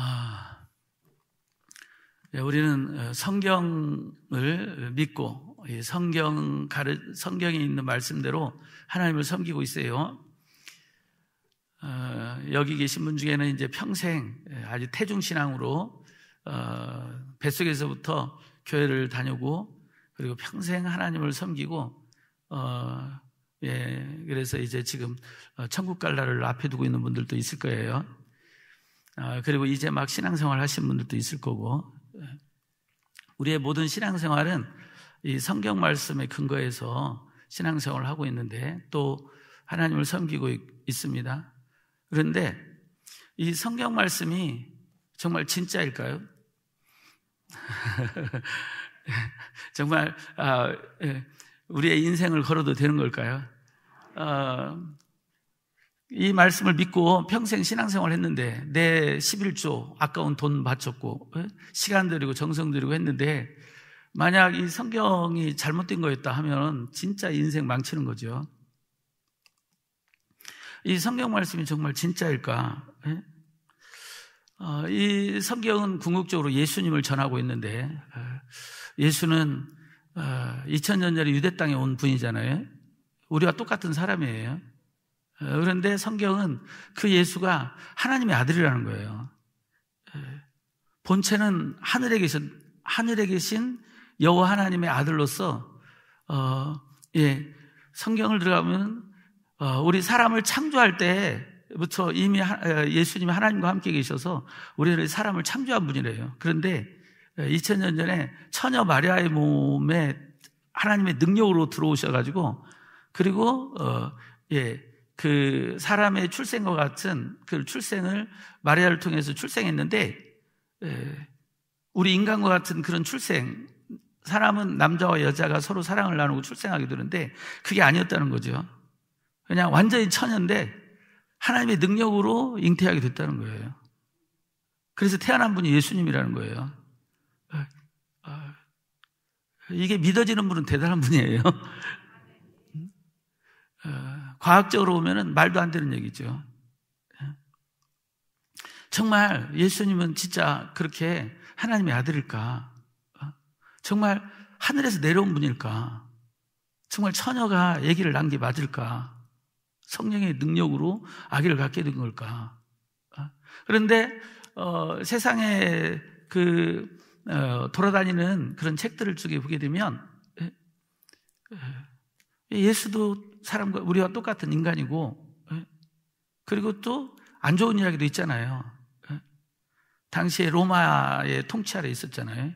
아, 예, 우리는 어, 성경을 믿고 성경 가르 성경에 있는 말씀대로 하나님을 섬기고 있어요. 어, 여기 계신 분 중에는 이제 평생 예, 아주 태중 신앙으로 어, 뱃속에서부터 교회를 다니고 그리고 평생 하나님을 섬기고 어, 예, 그래서 이제 지금 어, 천국 갈라를 앞에 두고 있는 분들도 있을 거예요. 어, 그리고 이제 막 신앙생활 하신 분들도 있을 거고 예. 우리의 모든 신앙생활은 이 성경 말씀에 근거해서 신앙생활을 하고 있는데 또 하나님을 섬기고 있습니다. 그런데 이 성경 말씀이 정말 진짜일까요? 정말 아, 예. 우리의 인생을 걸어도 되는 걸까요? 어, 이 말씀을 믿고 평생 신앙생활 을 했는데 내 11조 아까운 돈 바쳤고 예? 시간 들이고 정성 들이고 했는데 만약 이 성경이 잘못된 거였다 하면 진짜 인생 망치는 거죠. 이 성경 말씀이 정말 진짜일까? 예? 어, 이 성경은 궁극적으로 예수님을 전하고 있는데 어, 예수는 2000년 어, 전에 유대 땅에 온 분이잖아요. 우리와 똑같은 사람이에요. 어, 그런데 성경은 그 예수가 하나님의 아들이라는 거예요. 어, 본체는 하늘에 계신 하늘에 계신 여호와 하나님의 아들로서 어, 예, 성경을 들어가면 어, 우리 사람을 창조할 때부터 이미 하, 어, 예수님이 하나님과 함께 계셔서 우리를 사람을 창조한 분이래요. 그런데 2000년 전에 처녀 마리아의 몸에 하나님의 능력으로 들어오셔가지고 그리고 어, 예, 그 사람의 출생과 같은 그 출생을 마리아를 통해서 출생했는데 예, 우리 인간과 같은 그런 출생 사람은 남자와 여자가 서로 사랑을 나누고 출생하게 되는데 그게 아니었다는 거죠. 그냥 완전히 처녀인데 하나님의 능력으로 잉태하게 됐다는 거예요. 그래서 태어난 분이 예수님이라는 거예요. 아, 아, 이게 믿어지는 분은 대단한 분이에요. 음? 아, 과학적으로 보면 말도 안 되는 얘기죠. 예. 정말 예수님은 진짜 그렇게 하나님의 아들일까? 어? 정말 하늘에서 내려온 분일까? 정말 처녀가 얘기를 난게 맞을까? 성령의 능력으로 아기를 갖게 된 걸까? 어? 그런데 어, 세상에 그 어, 돌아다니는 그런 책들을 쪽에 보게 되면 예? 예. 예수도 사람과 우리와 똑같은 인간이고 예? 그리고 또 안 좋은 이야기도 있잖아요. 예? 당시에 로마의 통치 아래 있었잖아요.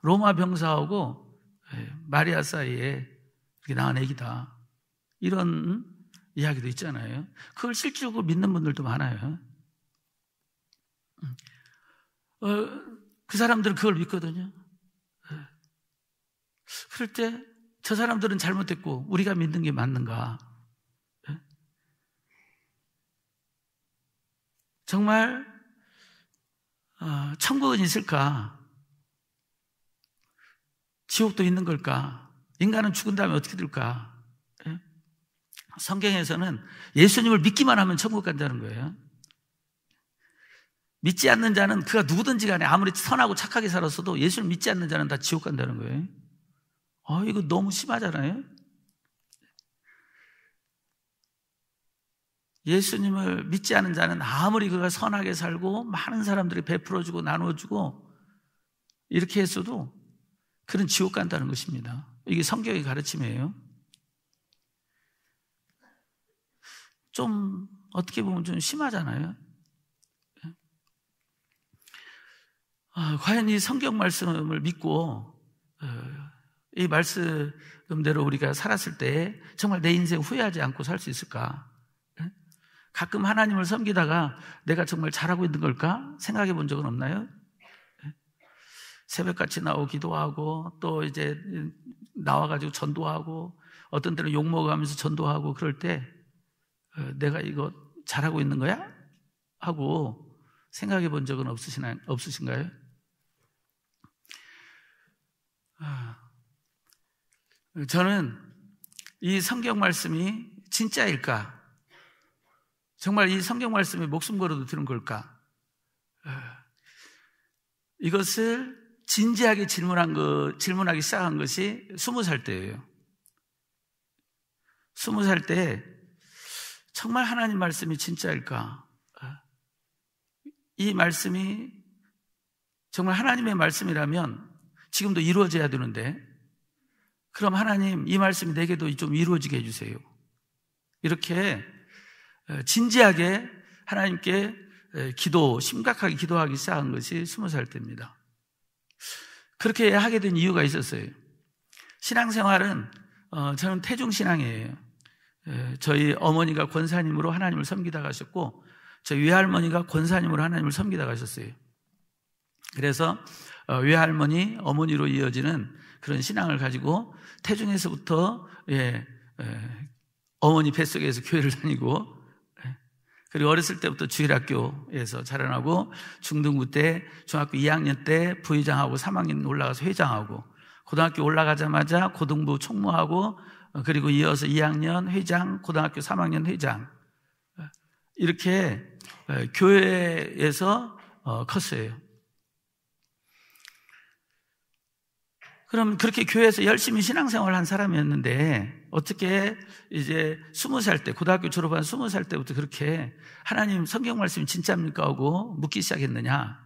로마 병사하고 예, 마리아 사이에 이렇게 낳은 애기다. 이런 이야기도 있잖아요. 그걸 실제로 믿는 분들도 많아요. 음. 어, 그 사람들은 그걸 믿거든요. 그럴 때저 사람들은 잘못했고 우리가 믿는 게 맞는가? 예? 정말 어, 천국은 있을까? 지옥도 있는 걸까? 인간은 죽은 다음에 어떻게 될까? 예? 성경에서는 예수님을 믿기만 하면 천국 간다는 거예요. 믿지 않는 자는 그가 누구든지 간에 아무리 선하고 착하게 살았어도 예수를 믿지 않는 자는 다 지옥 간다는 거예요. 아, 이거 너무 심하잖아요? 예수님을 믿지 않은 자는 아무리 그가 선하게 살고 많은 사람들이 베풀어주고 나눠주고 이렇게 했어도 그런 지옥 간다는 것입니다. 이게 성경의 가르침이에요. 좀 어떻게 보면 좀 심하잖아요. 아, 과연 이 성경 말씀을 믿고 어, 이 말씀대로 우리가 살았을 때 정말 내 인생 후회하지 않고 살 수 있을까? 예? 가끔 하나님을 섬기다가 내가 정말 잘하고 있는 걸까? 생각해 본 적은 없나요? 예? 새벽같이 나오 기도하고 또 이제 나와가지고 전도하고 어떤 때는 욕먹으면서 전도하고 그럴 때 어, 내가 이거 잘하고 있는 거야? 하고 생각해 본 적은 없으시나, 없으신가요? 아, 저는 이 성경 말씀이 진짜일까? 정말 이 성경 말씀에 목숨 걸어도 들은 걸까? 어, 이것을 진지하게 질문한 거, 질문하기 시작한 것이 스무 살 때예요. 스무 살 때 정말 하나님 말씀이 진짜일까? 어, 이 말씀이 정말 하나님의 말씀이라면 지금도 이루어져야 되는데 그럼 하나님 이 말씀이 내게도 좀 이루어지게 해주세요. 이렇게 어, 진지하게 하나님께 기도, 심각하게 기도하기 시작한 것이 스무 살 때입니다. 그렇게 하게 된 이유가 있었어요. 신앙생활은 어, 저는 태중신앙이에요. 저희 어머니가 권사님으로 하나님을 섬기다 가셨고 저희 외할머니가 권사님으로 하나님을 섬기다 가셨어요. 그래서 어, 외할머니, 어머니로 이어지는 그런 신앙을 가지고 태중에서부터 예, 예, 어머니 뱃속에서 교회를 다니고 예, 그리고 어렸을 때부터 주일학교에서 자라나고 중등부 때 중학교 2학년 때 부회장하고 3학년 올라가서 회장하고 고등학교 올라가자마자 고등부 총무하고 어, 그리고 이어서 2학년 회장, 고등학교 3학년 회장 예, 이렇게 어, 교회에서 어, 컸어요. 그럼 그렇게 교회에서 열심히 신앙생활 한 사람이었는데 어떻게 이제 스무 살 때, 고등학교 졸업한 스무 살 때부터 그렇게 하나님 성경 말씀이 진짜입니까? 하고 묻기 시작했느냐.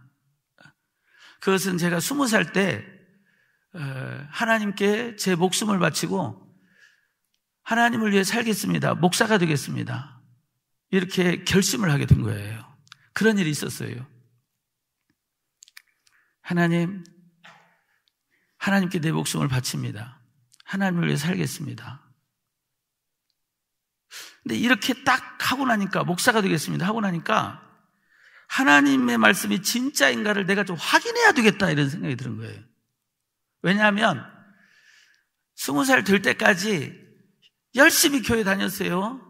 그것은 제가 스무 살때 어, 하나님께 제 목숨을 바치고 하나님을 위해 살겠습니다. 목사가 되겠습니다. 이렇게 결심을 하게 된 거예요. 그런 일이 있었어요. 하나님, 하나님께 내 목숨을 바칩니다. 하나님을 위해 살겠습니다. 근데 이렇게 딱 하고 나니까, 목사가 되겠습니다. 하고 나니까, 하나님의 말씀이 진짜인가를 내가 좀 확인해야 되겠다 이런 생각이 드는 거예요. 왜냐하면, 스무 살 될 때까지 열심히 교회 다녔어요.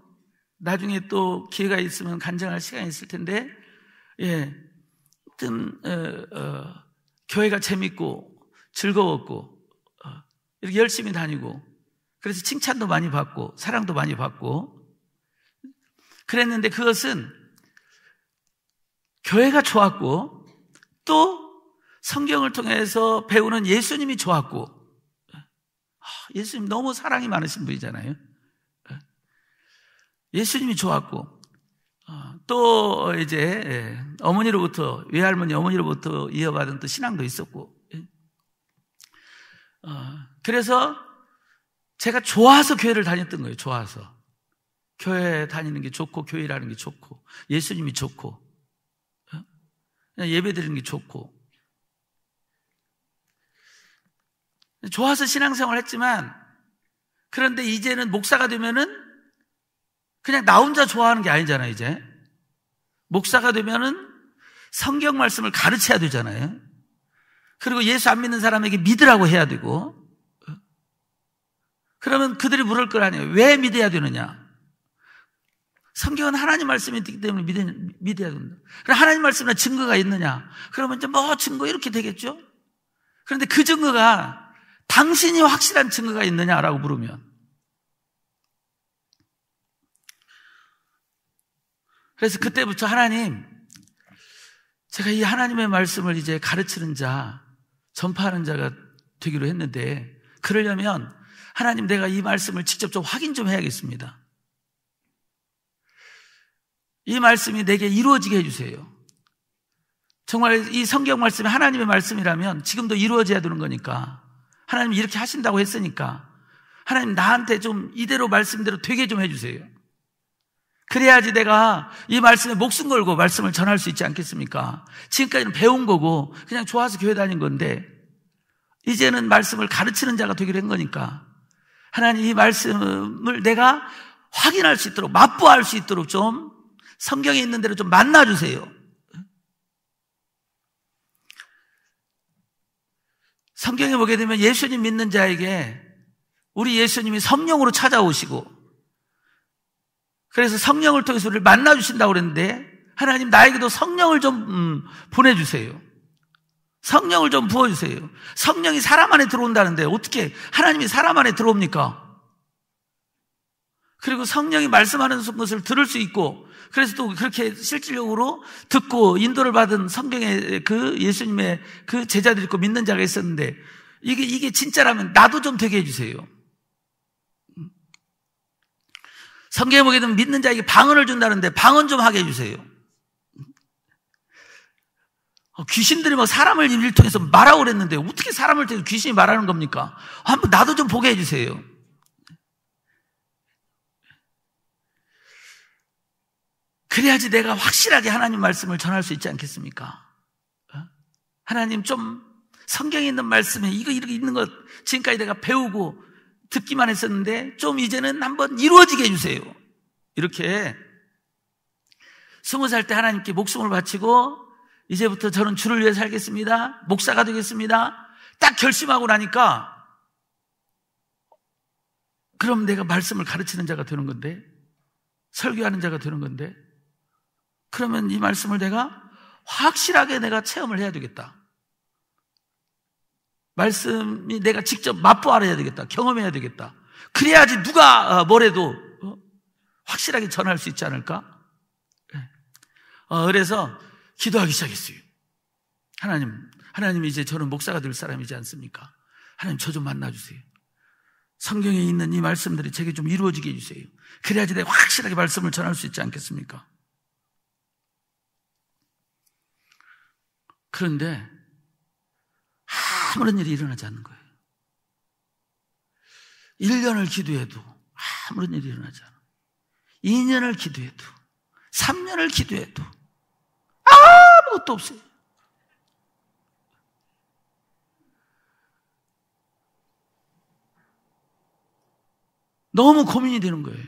나중에 또 기회가 있으면 간증할 시간이 있을 텐데, 예. 하 어, 어, 교회가 재밌고, 즐거웠고 어, 이렇게 열심히 다니고 그래서 칭찬도 많이 받고 사랑도 많이 받고 그랬는데 그것은 교회가 좋았고 또 성경을 통해서 배우는 예수님이 좋았고 아, 예수님 너무 사랑이 많으신 분이잖아요. 어, 예수님이 좋았고 어, 또 이제 예, 어머니로부터 외할머니 어머니로부터 이어받은 또 신앙도 있었고 어, 그래서 제가 좋아서 교회를 다녔던 거예요. 좋아서. 교회 다니는 게 좋고, 교회라는 게 좋고, 예수님이 좋고, 어? 예배 드리는 게 좋고. 좋아서 신앙생활 했지만, 그런데 이제는 목사가 되면은 그냥 나 혼자 좋아하는 게 아니잖아요, 이제. 목사가 되면은 성경 말씀을 가르쳐야 되잖아요. 그리고 예수 안 믿는 사람에게 믿으라고 해야 되고 그러면 그들이 물을 거 아니에요. 왜 믿어야 되느냐? 성경은 하나님 말씀이기 있 때문에 믿, 어야 된다. 그럼 하나님 말씀에 증거가 있느냐? 그러면 이제 뭐 증거 이렇게 되겠죠? 그런데 그 증거가 당신이 확실한 증거가 있느냐라고 물으면 그래서 그때부터 하나님 제가 이 하나님의 말씀을 이제 가르치는 자 전파하는 자가 되기로 했는데 그러려면 하나님 내가 이 말씀을 직접 좀 확인 좀 해야겠습니다. 이 말씀이 내게 이루어지게 해주세요. 정말 이 성경 말씀이 하나님의 말씀이라면 지금도 이루어져야 되는 거니까 하나님 이렇게 하신다고 했으니까 하나님 나한테 좀 이대로 말씀대로 되게 좀 해주세요. 그래야지 내가 이 말씀에 목숨 걸고 말씀을 전할 수 있지 않겠습니까? 지금까지는 배운 거고 그냥 좋아서 교회 다닌 건데 이제는 말씀을 가르치는 자가 되기로 한 거니까 하나님 이 말씀을 내가 확인할 수 있도록 맛보할 수 있도록 좀 성경에 있는 대로 좀 만나주세요. 성경에 보게 되면 예수님 믿는 자에게 우리 예수님이 성령으로 찾아오시고 그래서 성령을 통해서 우리를 만나주신다고 그랬는데 하나님 나에게도 성령을 좀 음, 보내주세요. 성령을 좀 부어주세요. 성령이 사람 안에 들어온다는데 어떻게 하나님이 사람 안에 들어옵니까? 그리고 성령이 말씀하는 것을 들을 수 있고 그래서 또 그렇게 실질적으로 듣고 인도를 받은 성경의 그 예수님의 그 제자들 있고 믿는 자가 있었는데 이게 이게 진짜라면 나도 좀 되게 해주세요. 성경에 보게 되면 믿는 자에게 방언을 준다는데 방언 좀 하게 해주세요. 어, 귀신들이 막 뭐 사람을 일을 통해서 말하고 그랬는데 어떻게 사람을 통해서 귀신이 말하는 겁니까? 한번 나도 좀 보게 해주세요. 그래야지 내가 확실하게 하나님 말씀을 전할 수 있지 않겠습니까? 어? 하나님 좀 성경에 있는 말씀에 이거 이렇게 있는 것 지금까지 내가 배우고 듣기만 했었는데 좀 이제는 한번 이루어지게 해주세요. 이렇게 스무 살 때 하나님께 목숨을 바치고 이제부터 저는 주를 위해 살겠습니다. 목사가 되겠습니다. 딱 결심하고 나니까 그럼 내가 말씀을 가르치는 자가 되는 건데 설교하는 자가 되는 건데 그러면 이 말씀을 내가 확실하게 내가 체험을 해야 되겠다. 말씀이 내가 직접 맛보 알아야 되겠다. 경험해야 되겠다. 그래야지 누가 어, 뭐래도 어? 확실하게 전할 수 있지 않을까? 예. 어, 그래서 기도하기 시작했어요. 하나님, 하나님 이제 저는 목사가 될 사람이지 않습니까? 하나님 저 좀 만나주세요. 성경에 있는 이 말씀들이 제게 좀 이루어지게 해주세요. 그래야지 내가 확실하게 말씀을 전할 수 있지 않겠습니까? 그런데 아무런 일이 일어나지 않는 거예요. 1년을 기도해도 아무런 일이 일어나지 않아. 2년을 기도해도, 3년을 기도해도 아무것도 없어요. 너무 고민이 되는 거예요.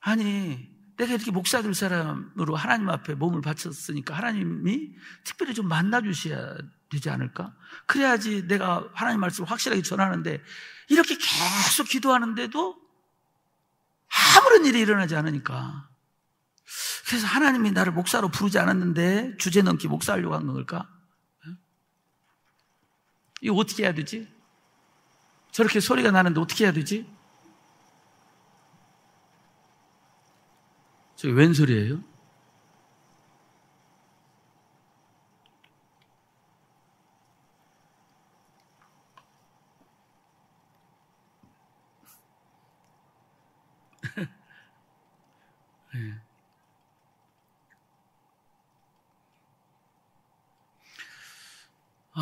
아니, 내가 이렇게 목사 될 사람으로 하나님 앞에 몸을 바쳤으니까 하나님이 특별히 좀 만나주셔야 되지 않을까? 그래야지 내가 하나님 말씀을 확실하게 전하는데 이렇게 계속 기도하는데도 아무런 일이 일어나지 않으니까 그래서 하나님이 나를 목사로 부르지 않았는데 주제 넘기 목사하려고 한 걸까? 이거 어떻게 해야 되지? 저렇게 소리가 나는데 어떻게 해야 되지? 저게 웬 소리예요?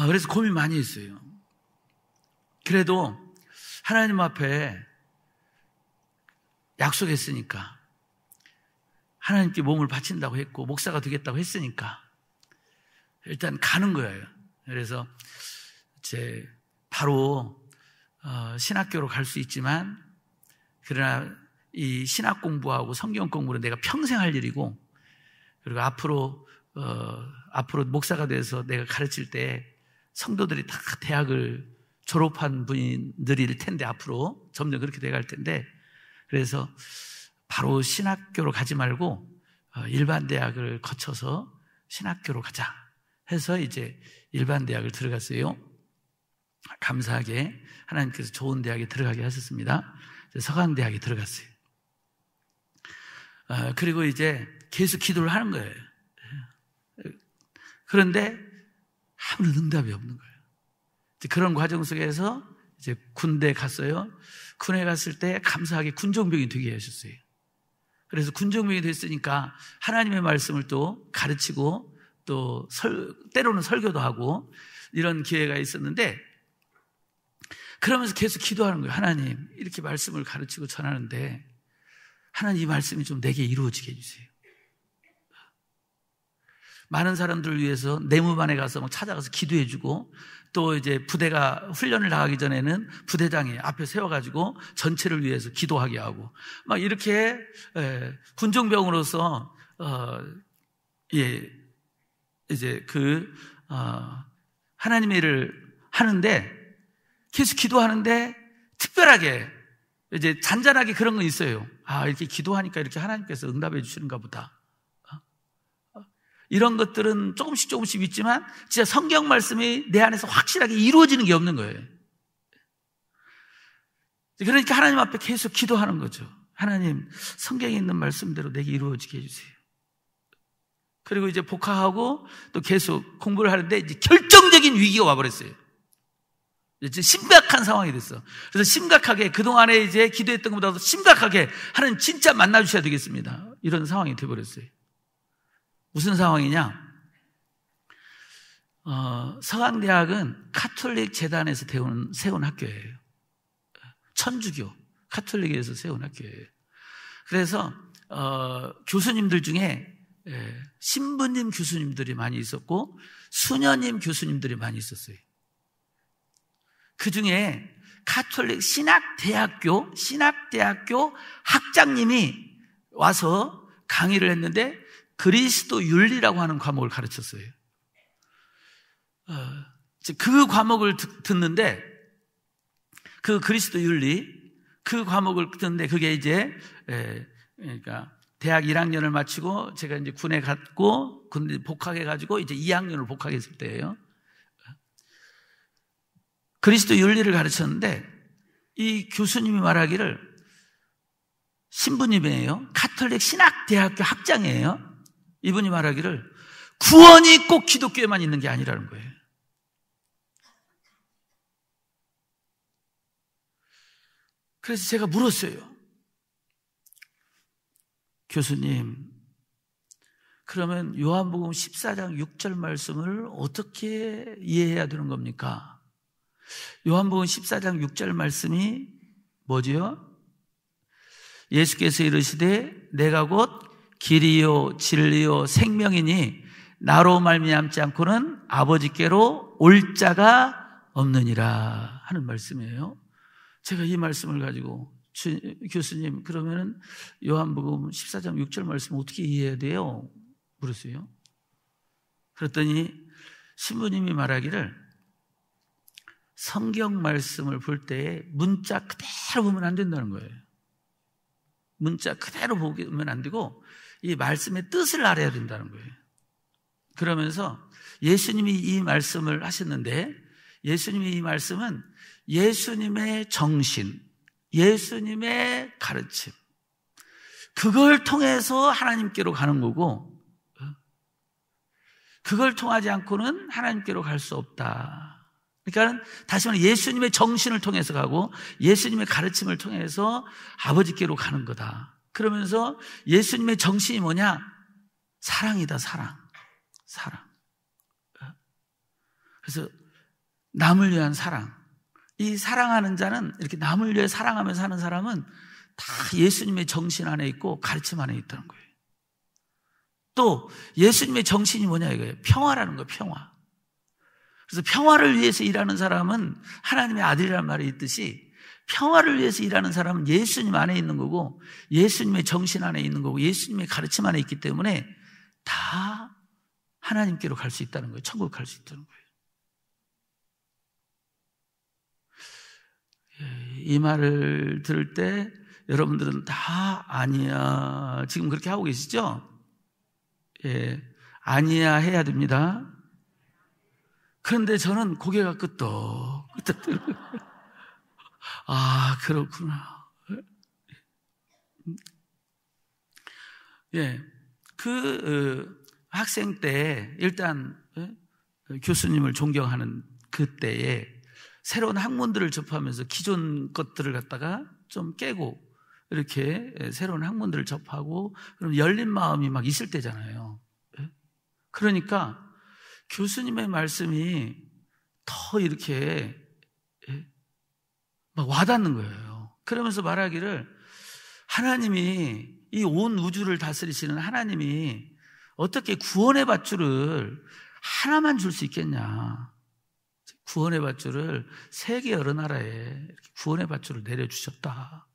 아, 그래서 고민 많이 했어요. 그래도 하나님 앞에 약속했으니까 하나님께 몸을 바친다고 했고 목사가 되겠다고 했으니까 일단 가는 거예요. 그래서 제 바로 어, 신학교로 갈 수 있지만 그러나 이 신학 공부하고 성경 공부는 내가 평생 할 일이고 그리고 앞으로 어, 앞으로 목사가 돼서 내가 가르칠 때 성도들이 다 대학을 졸업한 분들일 텐데 앞으로 점점 그렇게 돼갈 텐데 그래서 바로 신학교로 가지 말고 어, 일반 대학을 거쳐서 신학교로 가자 해서 이제 일반 대학을 들어갔어요. 감사하게 하나님께서 좋은 대학에 들어가게 하셨습니다. 서강대학에 들어갔어요. 어, 그리고 이제 계속 기도를 하는 거예요. 그런데 아무런 응답이 없는 거예요. 그런 과정 속에서 이제 군대 갔어요. 군에 갔을 때 감사하게 군종병이 되게 하셨어요. 그래서 군종병이 됐으니까 하나님의 말씀을 또 가르치고 또 설, 때로는 설교도 하고 이런 기회가 있었는데 그러면서 계속 기도하는 거예요. 하나님, 이렇게 말씀을 가르치고 전하는데 하나님 이 말씀이 좀 내게 이루어지게 해주세요. 많은 사람들을 위해서 내무반에 가서 막 뭐 찾아가서 기도해주고 또 이제 부대가 훈련을 나가기 전에는 부대장이 앞에 세워가지고 전체를 위해서 기도하게 하고 막 이렇게 예, 군종병으로서 어, 예, 이제 그 어, 하나님의 일을 하는데 계속 기도하는데 특별하게 이제 잔잔하게 그런 건 있어요. 아 이렇게 기도하니까 이렇게 하나님께서 응답해 주시는가 보다. 이런 것들은 조금씩 조금씩 있지만 진짜 성경 말씀이 내 안에서 확실하게 이루어지는 게 없는 거예요. 그러니까 하나님 앞에 계속 기도하는 거죠. 하나님, 성경에 있는 말씀대로 내게 이루어지게 해주세요. 그리고 이제 복학하고 또 계속 공부를 하는데 이제 결정적인 위기가 와버렸어요. 이제 심각한 상황이 됐어. 그래서 심각하게 그동안에 이제 기도했던 것보다도 심각하게 하나님 진짜 만나주셔야 되겠습니다. 이런 상황이 돼버렸어요. 무슨 상황이냐? 어, 서강대학은 카톨릭 재단에서 태운, 세운 학교예요. 천주교, 카톨릭에서 세운 학교예요. 그래서 어, 교수님들 중에 예, 신부님 교수님들이 많이 있었고 수녀님 교수님들이 많이 있었어요. 그 중에 카톨릭 신학대학교 신학대학교 학장님이 와서 강의를 했는데 그리스도 윤리라고 하는 과목을 가르쳤어요. 어, 그 과목을 듣는데 그 그리스도 윤리 그 과목을 듣는데 그게 이제 그러니까 대학 1학년을 마치고 제가 이제 군에 갔고 군대 복학해 가지고 이제 2학년을 복학했을 때예요. 그리스도 윤리를 가르쳤는데 이 교수님이 말하기를 신부님이에요. 카톨릭 신학대학교 학장이에요. 이분이 말하기를 구원이 꼭 기독교에만 있는 게 아니라는 거예요. 그래서 제가 물었어요. 교수님, 그러면 요한복음 14장 6절 말씀을 어떻게 이해해야 되는 겁니까? 요한복음 14장 6절 말씀이 뭐지요? 예수께서 이르시되 내가 곧 길이요 진리요 생명이니 나로 말미암지 않고는 아버지께로 올 자가 없느니라 하는 말씀이에요. 제가 이 말씀을 가지고 주, 교수님 그러면은 요한복음 14장 6절 말씀 어떻게 이해해야 돼요? 물었세요 그랬더니 신부님이 말하기를 성경 말씀을 볼 때 문자 그대로 보면 안 된다는 거예요. 문자 그대로 보면 안 되고 이 말씀의 뜻을 알아야 된다는 거예요. 그러면서 예수님이 이 말씀을 하셨는데 예수님이 이 말씀은 예수님의 정신, 예수님의 가르침. 그걸 통해서 하나님께로 가는 거고 어? 그걸 통하지 않고는 하나님께로 갈 수 없다. 그러니까 다시 말해 예수님의 정신을 통해서 가고 예수님의 가르침을 통해서 아버지께로 가는 거다. 그러면서 예수님의 정신이 뭐냐? 사랑이다, 사랑. 사랑. 어? 그래서 남을 위한 사랑. 이 사랑하는 자는 이렇게 남을 위해 사랑하며 사는 사람은 다 예수님의 정신 안에 있고 가르침 안에 있다는 거예요. 또 예수님의 정신이 뭐냐 이거예요. 평화라는 거예요. 평화. 그래서 평화를 위해서 일하는 사람은 하나님의 아들이라는 말이 있듯이 평화를 위해서 일하는 사람은 예수님 안에 있는 거고 예수님의 정신 안에 있는 거고 예수님의 가르침 안에 있기 때문에 다 하나님께로 갈 수 있다는 거예요. 천국 갈 수 있다는 거예요. 예, 이 말을 들을 때 여러분들은 다 아니야. 지금 그렇게 하고 계시죠? 예. 아니야 해야 됩니다. 그런데 저는 고개가 끄덕, 끄덕 들어요. 아, 그렇구나. 예. 그 어, 학생 때 일단 어, 교수님을 존경하는 그때에 새로운 학문들을 접하면서 기존 것들을 갖다가 좀 깨고 이렇게 예, 새로운 학문들을 접하고 그럼 열린 마음이 막 있을 때잖아요. 예? 그러니까 교수님의 말씀이 더 이렇게 막 와닿는 거예요. 그러면서 말하기를 하나님이 이 온 우주를 다스리시는 하나님이 어떻게 구원의 밧줄을 하나만 줄 수 있겠냐. 구원의 밧줄을 세계 여러 나라에 구원의 밧줄을 내려주셨다.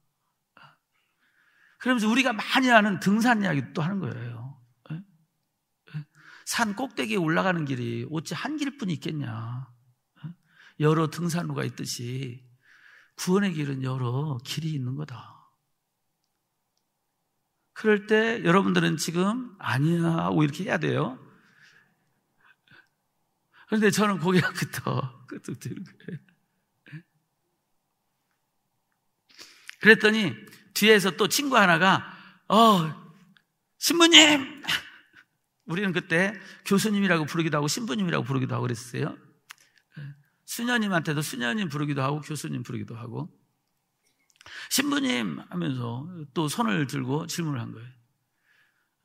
그러면서 우리가 많이 하는 등산 이야기도 또 하는 거예요. 예? 예? 산 꼭대기에 올라가는 길이 어찌 한 길뿐이 있겠냐. 예? 여러 등산로가 있듯이 구원의 길은 여러 길이 있는 거다. 그럴 때 여러분들은 지금 아니야 하고 이렇게 해야 돼요. 그런데 저는 고개가 끄덕, 끄덕 드는 거예요. 그랬더니 뒤에서 또 친구 하나가, 어, 신부님! 우리는 그때 교수님이라고 부르기도 하고 신부님이라고 부르기도 하고 그랬어요. 수녀님한테도 수녀님 부르기도 하고 교수님 부르기도 하고 신부님 하면서 또 손을 들고 질문을 한 거예요.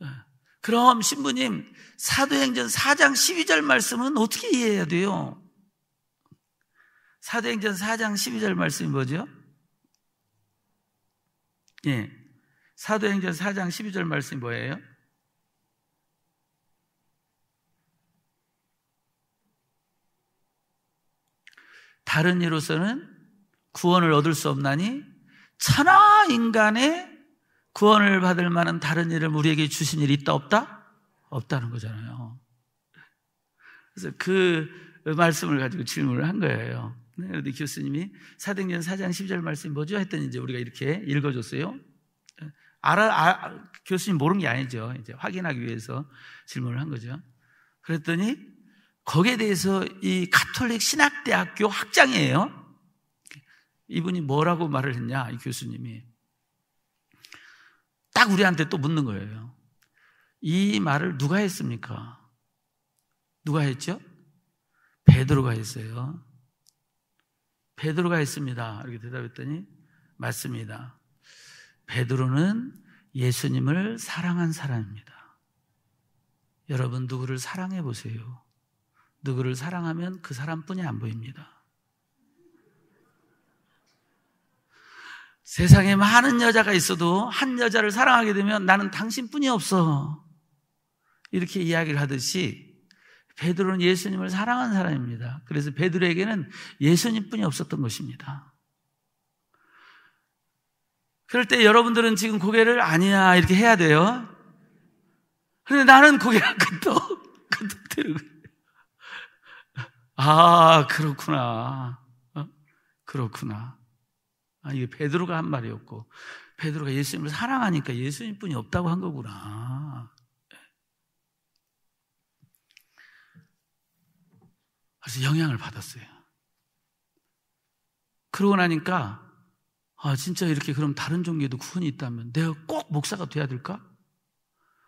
예. 그럼 신부님 사도행전 4장 12절 말씀은 어떻게 이해해야 돼요? 사도행전 4장 12절 말씀이 뭐죠? 예. 사도행전 4장 12절 말씀이 뭐예요? 다른 이로서는 구원을 얻을 수 없나니 천하 인간의 구원을 받을 만한 다른 일을 우리에게 주신 일이 있다 없다? 없다는 거잖아요. 그래서 그 말씀을 가지고 질문을 한 거예요. 그런데 네, 교수님이 사등전 4장 10절 말씀이 뭐죠? 했더니 이제 우리가 이렇게 읽어줬어요. 알아, 아, 교수님 모르는 게 아니죠. 이제 확인하기 위해서 질문을 한 거죠. 그랬더니 거기에 대해서 이 가톨릭 신학대학교 학장이에요. 이분이 뭐라고 말을 했냐, 이 교수님이. 딱 우리한테 또 묻는 거예요. 이 말을 누가 했습니까? 누가 했죠? 베드로가 했어요. 베드로가 했습니다. 이렇게 대답했더니 맞습니다. 베드로는 예수님을 사랑한 사람입니다. 여러분 누구를 사랑해 보세요. 누구를 사랑하면 그 사람뿐이 안 보입니다. 세상에 많은 여자가 있어도 한 여자를 사랑하게 되면 나는 당신뿐이 없어. 이렇게 이야기를 하듯이 베드로는 예수님을 사랑한 사람입니다. 그래서 베드로에게는 예수님뿐이 없었던 것입니다. 그럴 때 여러분들은 지금 고개를 아니야 이렇게 해야 돼요. 근데 나는 고개를 끄덕 끄덕 들고 아, 그렇구나. 어? 그렇구나. 아, 이게 베드로가 한 말이었고, 베드로가 예수님을 사랑하니까 예수님뿐이 없다고 한 거구나. 그래서 영향을 받았어요. 그러고 나니까, 아, 진짜 이렇게 그럼 다른 종교에도 구원이 있다면 내가 꼭 목사가 돼야 될까?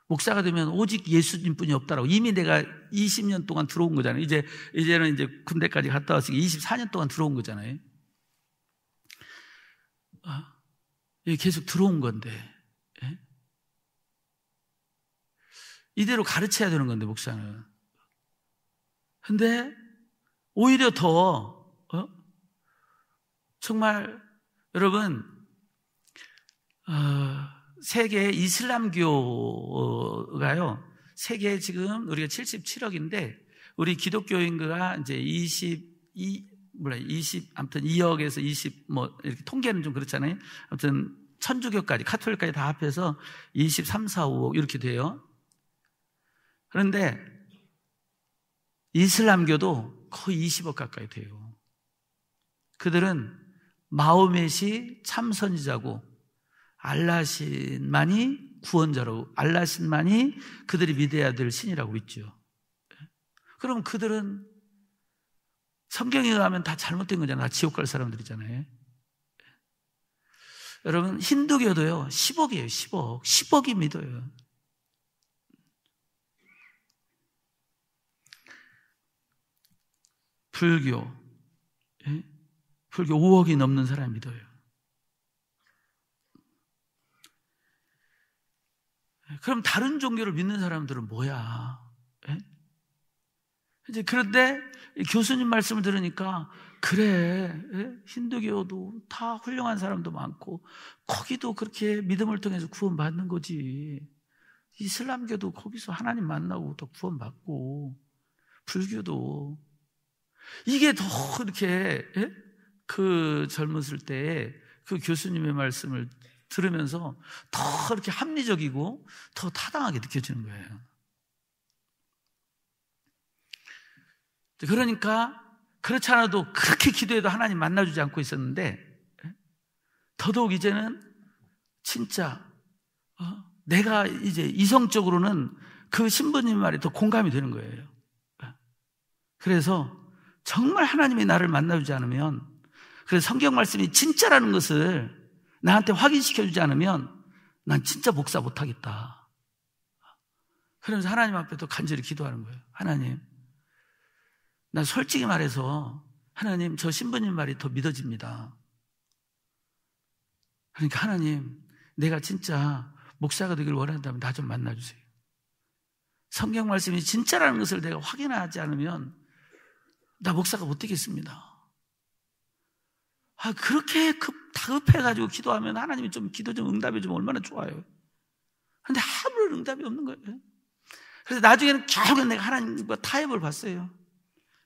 목사가 되면 오직 예수님뿐이 없다라고 이미 내가 20년 동안 들어온 거잖아요. 이제 이제는 이제 군대까지 갔다 왔으니까 24년 동안 들어온 거잖아요. 아, 계속 들어온 건데 예? 이대로 가르쳐야 되는 건데 목사는. 근데 오히려 더 어? 정말 여러분 어, 세계의 이슬람교가요, 세계 지금 우리가 77억인데, 우리 기독교인가 이제 22, 몰라 20, 아무튼 2억에서 20, 뭐, 이렇게 통계는 좀 그렇잖아요. 아무튼 천주교까지, 카톨릭까지 다 합해서 23, 4, 5억 이렇게 돼요. 그런데 이슬람교도 거의 20억 가까이 돼요. 그들은 마오멧이 참선지자고 알라신만이 구원자로 알라신만이 그들이 믿어야 될 신이라고 있죠. 그럼 그들은 성경에 의하면 다 잘못된 거잖아요. 지옥 갈 사람들이잖아요. 여러분, 힌두교도요, 10억이에요, 10억. 10억이 믿어요. 불교, 예? 불교 5억이 넘는 사람이 믿어요. 그럼 다른 종교를 믿는 사람들은 뭐야? 에? 예? 이제 그런데 교수님 말씀을 들으니까 그래 에? 예? 힌두교도 다 훌륭한 사람도 많고 거기도 그렇게 믿음을 통해서 구원받는 거지 이슬람교도 거기서 하나님 만나고 또 구원받고 불교도 이게 더 그렇게 에? 예? 그 젊었을 때 그 교수님의 말씀을 들으면서 더 이렇게 합리적이고 더 타당하게 느껴지는 거예요. 그러니까 그렇지 않아도 그렇게 기도해도 하나님 만나주지 않고 있었는데 더더욱 이제는 진짜 어, 내가 이제 이성적으로는 그 신부님 말이 더 공감이 되는 거예요. 그래서 정말 하나님이 나를 만나주지 않으면 그래서 성경 말씀이 진짜라는 것을 나한테 확인시켜주지 않으면 난 진짜 목사 못하겠다. 그러면서 하나님 앞에도 간절히 기도하는 거예요. 하나님, 나 솔직히 말해서 하나님, 저 신부님 말이 더 믿어집니다. 그러니까 하나님, 내가 진짜 목사가 되길 원한다면 나 좀 만나주세요. 성경 말씀이 진짜라는 것을 내가 확인하지 않으면 나 목사가 못 되겠습니다. 아, 그렇게 급, 다급해가지고 기도하면 하나님이 좀 기도 좀 응답이 좀 얼마나 좋아요. 근데 아무런 응답이 없는 거예요. 그래서 나중에는 결국은 내가 하나님과 타협을 봤어요.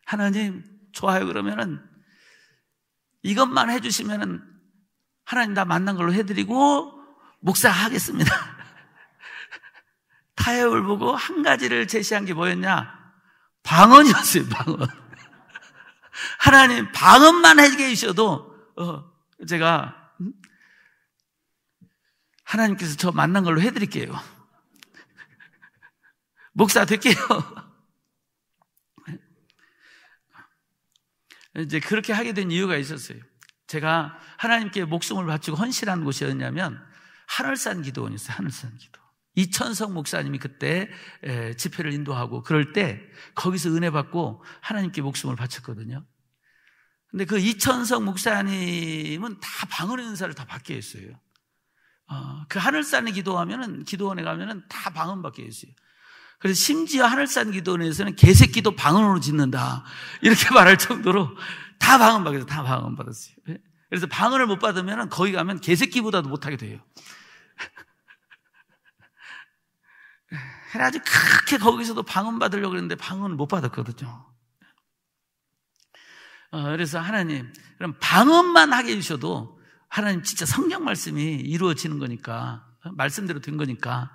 하나님, 좋아요. 그러면은 이것만 해주시면은 하나님 다 만난 걸로 해드리고 목사 하겠습니다. 타협을 보고 한 가지를 제시한 게 뭐였냐? 방언이었어요, 방언. 하나님, 방언만 해주셔도 어, 제가 음? 하나님께서 저 만난 걸로 해드릴게요. 목사 될게요. 이제 그렇게 하게 된 이유가 있었어요. 제가 하나님께 목숨을 바치고 헌신한 곳이었냐면 하늘산 기도원이었어요. 하늘산 기도. 이천성 목사님이 그때 집회를 인도하고 그럴 때 거기서 은혜 받고 하나님께 목숨을 바쳤거든요. 근데 그이천석 목사님은 다 방언의 은사를 다 받게 했어요. 어, 그 하늘산에 기도하면은 기도원에 가면은 다 방언 받게 했어요. 그래서 심지어 하늘산 기도원에서는 개새끼도 방언으로 짓는다 이렇게 말할 정도로 다 방언 받았어요. 다 방언 받았어요. 예? 그래서 방언을 못 받으면은 거기 가면 개새끼보다도 못하게 돼요. 그래 아주 그렇게 거기서도 방언 받으려고 했는데 방언을 못 받았거든요. 어, 그래서 하나님, 그럼 방언만 하게 해주셔도 하나님 진짜 성경 말씀이 이루어지는 거니까, 말씀대로 된 거니까,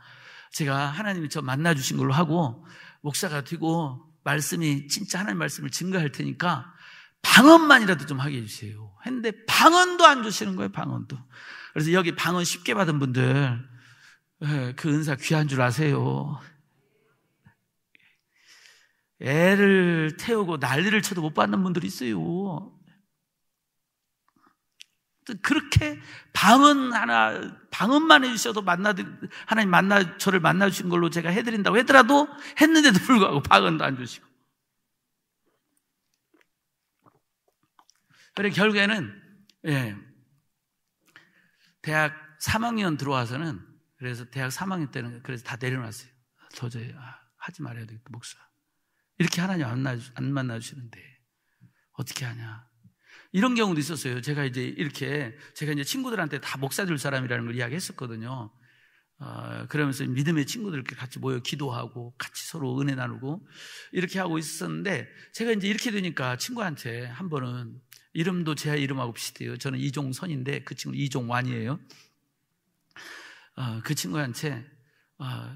제가 하나님이 저 만나주신 걸로 하고, 목사가 되고, 말씀이 진짜 하나님 말씀을 증거할 테니까, 방언만이라도 좀 하게 해주세요. 했는데, 방언도 안 주시는 거예요, 방언도. 그래서 여기 방언 쉽게 받은 분들, 예, 그 은사 귀한 줄 아세요. 애를 태우고 난리를 쳐도 못 받는 분들이 있어요. 그렇게 방은 하나, 방은만 해주셔도 만나, 하나님 만나, 저를 만나주신 걸로 제가 해드린다고 했더라도 했는데도 불구하고 방은도안 주시고. 그래, 결국에는, 예, 대학 3학년 들어와서는, 그래서 대학 3학년 때는, 그래서 다 내려놨어요. 도저히, 아, 하지 말아야 되겠다, 목사. 이렇게 하나님 안, 만나주, 안 만나주시는데 어떻게 하냐? 이런 경우도 있었어요. 제가 이제 이렇게 제가 이제 친구들한테 다 목사 줄 사람이라는 걸 이야기했었거든요. 어, 그러면서 믿음의 친구들 같이 모여 기도하고 같이 서로 은혜 나누고 이렇게 하고 있었는데 제가 이제 이렇게 되니까 친구한테 한 번은 이름도 제 이름하고 비슷해요. 저는 이종선인데 그 친구 이종완이에요. 어, 그 친구한테 어,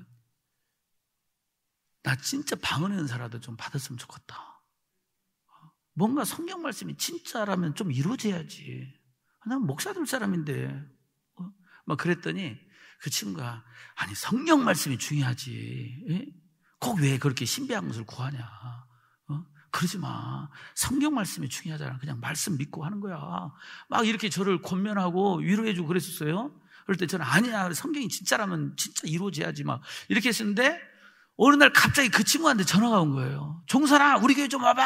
나 진짜 방언의 은사라도 좀 받았으면 좋겠다. 뭔가 성경 말씀이 진짜라면 좀 이루어져야지. 난 목사 들 사람인데. 어? 막 그랬더니 그 친구가 아니 성경 말씀이 중요하지. 예? 꼭왜 그렇게 신비한 것을 구하냐. 어? 그러지 마. 성경 말씀이 중요하잖아. 그냥 말씀 믿고 하는 거야. 막 이렇게 저를 권면하고 위로해주고 그랬었어요. 그럴 때 저는 아니야. 성경이 진짜라면 진짜 이루어져야지 막 이렇게 했는데 었 어느 날 갑자기 그 친구한테 전화가 온 거예요. 종선아, 우리 교회 좀 와봐.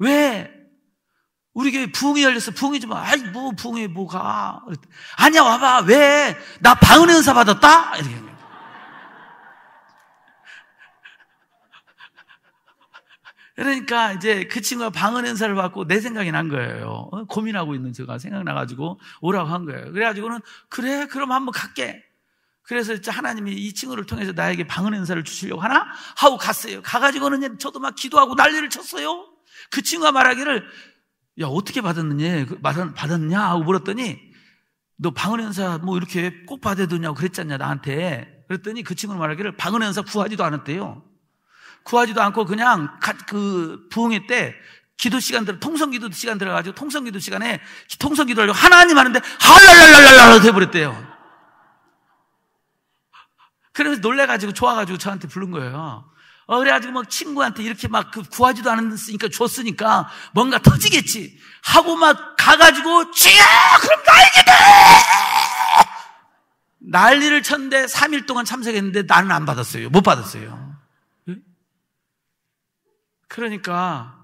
왜? 우리 교회 부흥이 열렸어. 부흥이 좀 와. 아이, 뭐, 부흥이 뭐 가. 아니야, 와봐. 왜? 나 방언의 은사 받았다? 이렇게 합니 그러니까 이제 그 친구가 방언 행사를 받고 내 생각이 난 거예요. 어? 고민하고 있는 제가 생각나가지고 오라고 한 거예요. 그래가지고는 그래, 그럼 한번 갈게. 그래서 진짜 하나님이 이 친구를 통해서 나에게 방언 인사를 주시려고 하나? 하고 갔어요. 가가지고는 저도 막 기도하고 난리를 쳤어요. 그 친구가 말하기를, 야, 어떻게 받았느냐? 그 받았느냐? 하고 물었더니, 너 방언 인사 뭐 이렇게 꼭 받아야 되냐고 그랬잖냐, 나한테. 그랬더니 그 친구는 말하기를 방언 인사 구하지도 않았대요. 구하지도 않고 그냥 그 부흥회 때 기도 시간들, 어 통성 기도 시간 들어가지고 통성 기도 시간에 통성 기도하려고 하나님 하는데 할랄랄랄랄라 돼버렸대요. 그래서 놀래가지고 좋아가지고 저한테 부른 거예요. 어, 그래가지고 막 친구한테 이렇게 막 그 구하지도 않았으니까 줬으니까 뭔가 터지겠지. 하고 막 가가지고, 주여! 그럼 나에게도! 난리를 쳤는데 3일 동안 참석했는데 나는 안 받았어요. 못 받았어요. 예? 그러니까,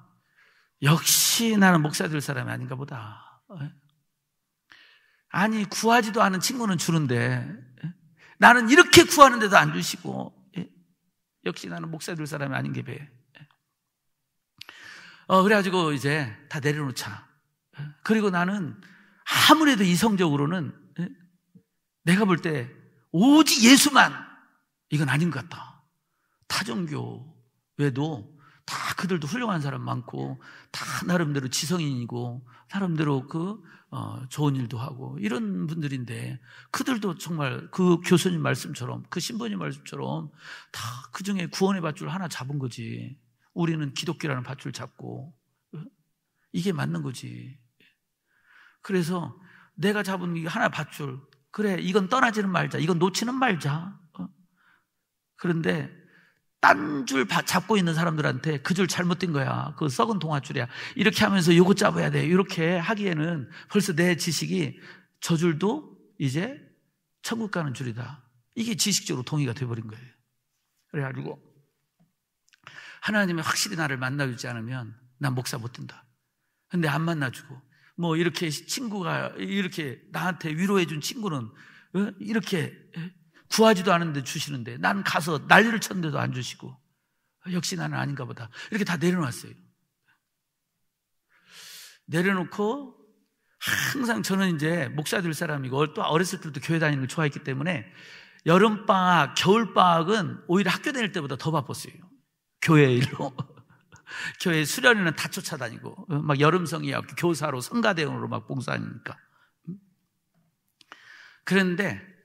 역시 나는 목사 될 사람이 아닌가 보다. 예? 아니, 구하지도 않은 친구는 주는데, 나는 이렇게 구하는데도 안 주시고 예? 역시 나는 목사 될 사람이 아닌 게 배. 예? 어, 그래가지고 이제 다 내려놓자. 예? 그리고 나는 아무래도 이성적으로는 내가 볼 때 오직 예수만 이건 아닌 것 같다. 타종교 외도 다 그들도 훌륭한 사람 많고 다 나름대로 지성인이고 나름대로 그 어, 좋은 일도 하고 이런 분들인데 그들도 정말 그 교수님 말씀처럼 그 신부님 말씀처럼 다 그 중에 구원의 밧줄 하나 잡은 거지. 우리는 기독교라는 밧줄 잡고 이게 맞는 거지. 그래서 내가 잡은 이 하나 밧줄 그래 이건 떠나지는 말자 이건 놓치는 말자. 어? 그런데 딴줄 잡고 있는 사람들한테 그 줄 잘못된 거야. 그 썩은 동화줄이야 이렇게 하면서 요거 잡아야 돼. 이렇게 하기에는 벌써 내 지식이 저 줄도 이제 천국 가는 줄이다. 이게 지식적으로 동의가 돼버린 거예요. 그래가지고 하나님이 확실히 나를 만나주지 않으면 난 목사 못 된다. 근데 안 만나주고 뭐 이렇게 친구가 이렇게 나한테 위로해준 친구는 어? 이렇게 구하지도 않은데 주시는데 난 가서 난리를 쳤는데도 안 주시고 역시 나는 아닌가 보다. 이렇게 다 내려놨어요. 내려놓고 항상 저는 이제 목사 될 사람이고 또 어렸을 때부터 교회 다니는 걸 좋아했기 때문에 여름방학, 겨울방학은 오히려 학교 다닐 때보다 더 바빴어요. 교회 일로. 교회 수련회는 다 쫓아다니고 막 여름성이야 교사로 성가대원으로 막 봉사하니까. 음? 그런데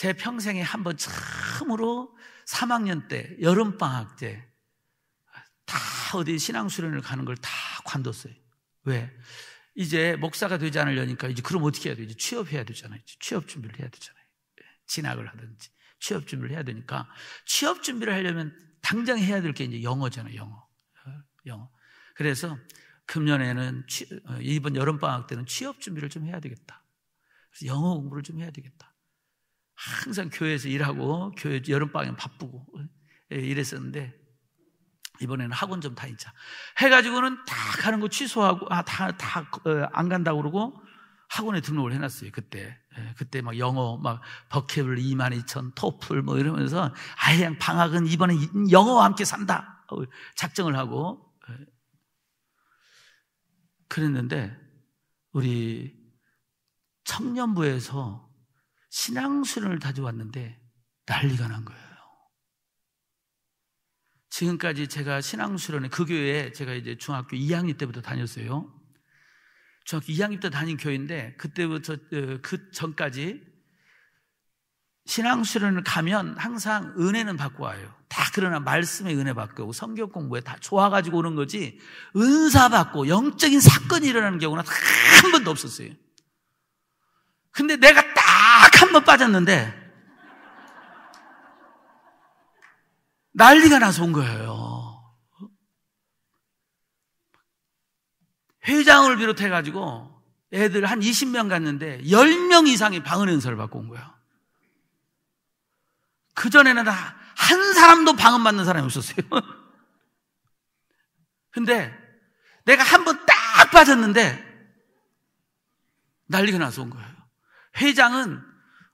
제 평생에 한 번 참으로 3학년 때 여름방학 때 다 어디 신앙수련을 가는 걸 다 관뒀어요. 왜? 이제 목사가 되지 않으려니까 이제 그럼 어떻게 해야 되지? 취업해야 되잖아요. 취업 준비를 해야 되잖아요. 예. 진학을 하든지 취업 준비를 해야 되니까 취업 준비를 하려면 당장 해야 될 게 이제 영어잖아요. 영어. 어, 영어. 그래서 금년에는 취, 어, 이번 여름방학 때는 취업 준비를 좀 해야 되겠다. 영어 공부를 좀 해야 되겠다. 항상 교회에서 일하고 교회 여름방에 바쁘고 예, 이랬었는데 이번에는 학원 좀 다니자 해가지고는 다 가는 거 취소하고 아다다안 어, 간다고 그러고 학원에 등록을 해놨어요 그때 예, 그때 막 영어 막 버캡을 2만 2천 토플 뭐 이러면서 아예 그냥 방학은 이번에 영어와 함께 산다 어, 작정을 하고 예. 그랬는데 우리 청년부에서 신앙수련을다녀왔는데 난리가 난 거예요. 지금까지 제가 신앙수련회 그 교회에 제가 이제 중학교 2학년 때부터 다녔어요. 중학교 2학년 때 다닌 교회인데 그때부터 어, 그 전까지 신앙수련을 가면 항상 은혜는 받고 와요. 다 그러나 말씀의 은혜 받고 고 성경 공부에 다 좋아가지고 오는 거지 은사 받고 영적인 사건이 일어나는 경우는 한 번도 없었어요. 근데 내가 한번 빠졌는데 난리가 나서 온 거예요. 회장을 비롯해 가지고 애들 한 20명 갔는데 10명 이상이 방언연설을 받고 온 거예요. 그전에는 한 사람도 방언 받는 사람이 없었어요. 근데 내가 한 번 딱 빠졌는데 난리가 나서 온 거예요. 회장은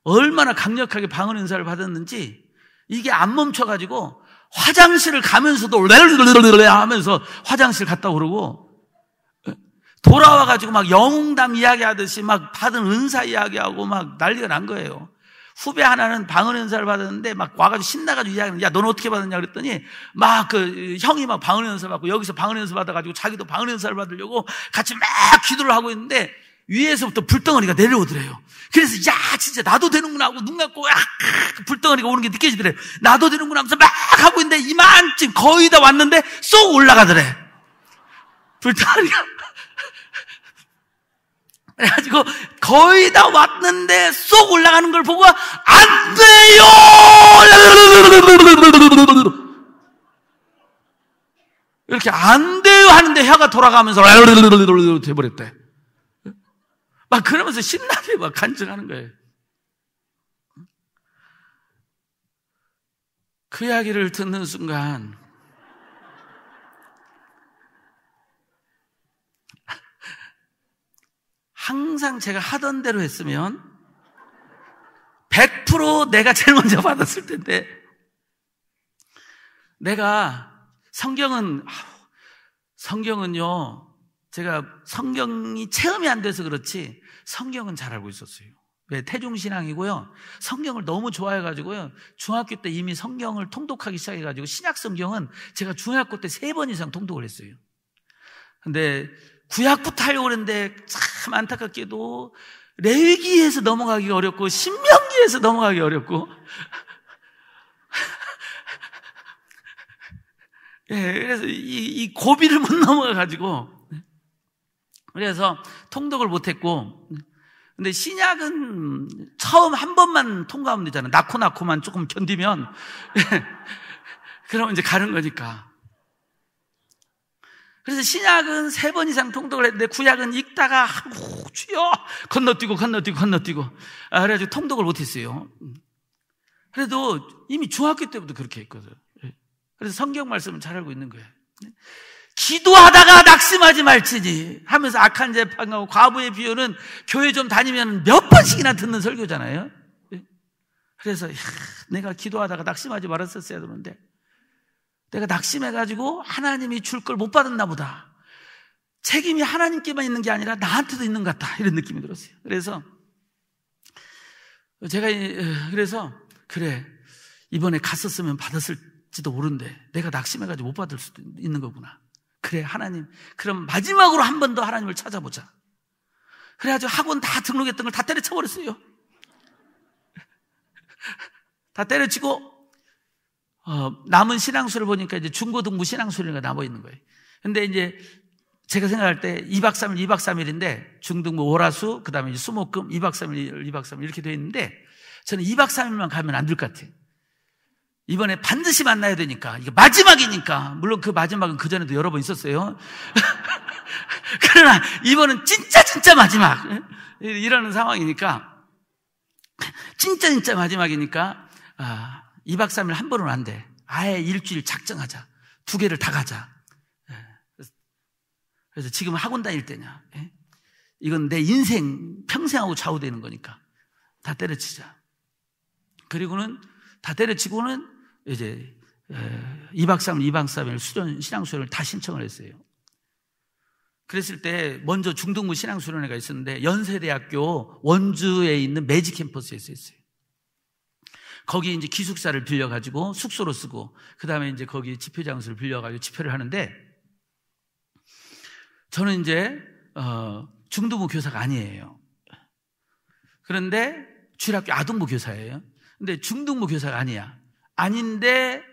얼마나 강력하게 방언 인사를 받았는지 이게 안 멈춰가지고 화장실을 가면서도 랄랄랄랄랄렐 하면서 화장실 갔다 오르고 돌아와가지고 막 영웅담 이야기하듯이 막 받은 은사 이야기하고 막 난리가 난 거예요. 후배 하나는 방언 은사를 받았는데 막 와가지고 신나가지고 이야기하는 야, 넌 어떻게 받았냐 그랬더니 막 그 형이 막 방언 은사 받고 여기서 방언 은사 받아가지고 자기도 방언 은사를 받으려고 같이 막 기도를 하고 있는데 위에서부터 불덩어리가 내려오더래요. 그래서 야 진짜 나도 되는구나 하고 눈 감고 야 그 불덩어리가 오는 게 느껴지더래요. 나도 되는구나 하면서 막 하고 있는데 이만쯤 거의 다 왔는데 쏙 올라가더래. 불덩어리가 그래가지고 거의 다 왔는데 쏙 올라가는 걸 보고 안 돼요! 이렇게 안 돼요 하는데 혀가 돌아가면서 돼버렸대. 막 그러면서 신나게 막 간증하는 거예요. 그 이야기를 듣는 순간 항상 제가 하던 대로 했으면 100% 내가 제일 먼저 받았을 텐데 내가 성경은 성경은요 제가 성경이 체험이 안 돼서 그렇지 성경은 잘 알고 있었어요. 왜태종신앙이고요 예, 성경을 너무 좋아해가지고요. 중학교 때 이미 성경을 통독하기 시작해가지고 신약 성경은 제가 중학교 때 세 번 이상 통독을 했어요. 근데 구약부터 하려고 했는데 참 안타깝게도 레위기에서 넘어가기 어렵고 신명기에서 넘어가기 어렵고 예, 그래서 이, 이 고비를 못 넘어가가지고 그래서 통독을 못했고, 근데 신약은 처음 한 번만 통과하면 되잖아요. 낳고 낳고만 조금 견디면, 그럼 이제 가는 거니까. 그래서 신약은 세 번 이상 통독을 했는데 구약은 읽다가 아이고 주여 건너뛰고 건너뛰고 건너뛰고 아, 그래가지고 통독을 못했어요. 그래도 이미 중학교 때부터 그렇게 했거든. 그래서 성경 말씀을 잘 알고 있는 거예요. 기도하다가 낙심하지 말지니 하면서 악한 재판과 과부의 비유는 교회 좀 다니면 몇 번씩이나 듣는 설교잖아요. 예? 그래서 야, 내가 기도하다가 낙심하지 말았었어야 되는데 내가 낙심해가지고 하나님이 줄 걸 못 받았나 보다. 책임이 하나님께만 있는 게 아니라 나한테도 있는 것 같다. 이런 느낌이 들었어요. 그래서 제가 그래서 그래 이번에 갔었으면 받았을지도 모른데 내가 낙심해가지고 못 받을 수도 있는 거구나. 그래, 하나님. 그럼 마지막으로 한 번 더 하나님을 찾아보자. 그래가지고 학원 다 등록했던 걸 다 때려쳐버렸어요. 다 때려치고, 어, 남은 신앙수를 보니까 이제 중고등부 신앙수리가 남아있는 거예요. 근데 이제 제가 생각할 때 2박 3일, 2박 3일인데 중등부 오라수, 그 다음에 수목금 2박 3일, 2박 3일 이렇게 돼 있는데 저는 2박 3일만 가면 안 될 것 같아요. 이번에 반드시 만나야 되니까 이게 마지막이니까 물론 그 마지막은 그 전에도 여러 번 있었어요. 그러나 이번은 진짜 진짜 마지막 이러는 예? 상황이니까 진짜 진짜 마지막이니까 아, 2박 3일 한 번은 안 돼. 아예 일주일 작정하자. 두 개를 다 가자. 예. 그래서 지금 학원 다닐 때냐. 예? 이건 내 인생 평생하고 좌우되는 거니까 다 때려치자. 그리고는 다 때려치고는 이제 2박 3일, 2박 3일 수련, 신앙수련을 다 신청을 했어요. 그랬을 때 먼저 중등부 신앙수련회가 있었는데 연세대학교 원주에 있는 매직 캠퍼스에서 했어요. 거기 이제 기숙사를 빌려가지고 숙소로 쓰고 그 다음에 이제 거기 집회 장소를 빌려가지고 집회를 하는데 저는 이제 어, 중등부 교사가 아니에요. 그런데 주일학교 아동부 교사예요. 근데 중등부 교사가 아니야. 아닌데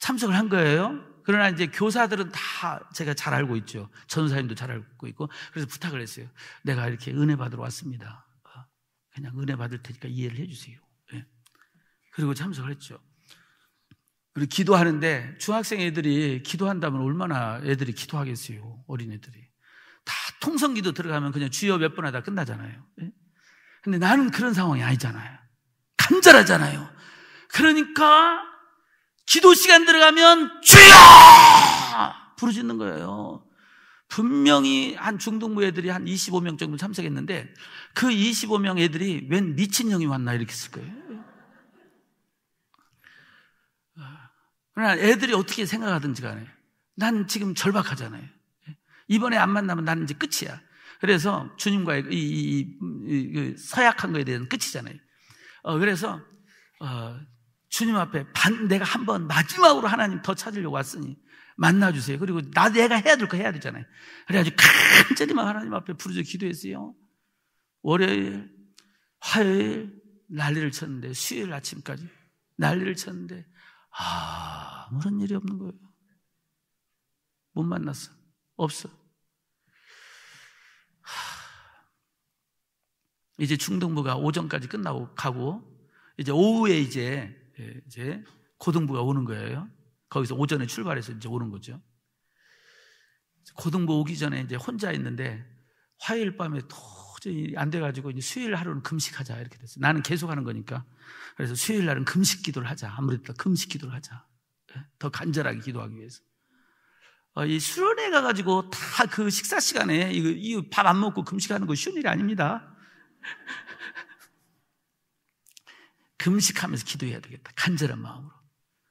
참석을 한 거예요. 그러나 이제 교사들은 다 제가 잘 알고 있죠. 전사님도 잘 알고 있고. 그래서 부탁을 했어요. 내가 이렇게 은혜 받으러 왔습니다. 아, 그냥 은혜 받을 테니까 이해를 해주세요. 네. 그리고 참석을 했죠. 그리고 기도하는데 중학생 애들이 기도한다면 얼마나 애들이 기도하겠어요. 어린애들이. 다 통성 기도 들어가면 그냥 주여 몇 번 하다 끝나잖아요. 예? 근데 나는 그런 상황이 아니잖아요. 간절하잖아요. 그러니까 기도 시간 들어가면 주여! 부르짖는 거예요. 분명히 한 중등부 애들이 한 25명 정도 참석했는데 그 25명 애들이 웬 미친 형이 왔나 이렇게 했을 거예요. 그러나 애들이 어떻게 생각하든지 간에 난 지금 절박하잖아요. 이번에 안 만나면 나는 이제 끝이야. 그래서 주님과의 이, 이, 이, 이 그 서약한 거에 대한 끝이잖아요. 어, 그래서 어, 주님 앞에 반, 내가 한번 마지막으로 하나님 더 찾으려고 왔으니 만나주세요. 그리고 나 내가 해야 될 거 해야 되잖아요. 그래가지고 간절히만 하나님 앞에 부르짖어 기도했어요. 월요일, 화요일 난리를 쳤는데 수요일 아침까지 난리를 쳤는데 아, 아무런 일이 없는 거예요. 못 만났어. 없어. 이제 중등부가 오전까지 끝나고 가고 이제 오후에 이제 예, 이제 고등부가 오는 거예요. 거기서 오전에 출발해서 이제 오는 거죠. 고등부 오기 전에 이제 혼자 있는데 화요일 밤에 도저히 안 돼가지고 이제 수요일 하루는 금식하자 이렇게 됐어요. 나는 계속 하는 거니까. 그래서 수요일 날은 금식 기도를 하자. 아무래도 금식 기도를 하자. 예, 더 간절하게 기도하기 위해서. 어, 이 수련회 가가지고 다 그 식사 시간에 이거, 이밥 안 먹고 금식하는 거 쉬운 일이 아닙니다. 금식하면서 기도해야 되겠다. 간절한 마음으로.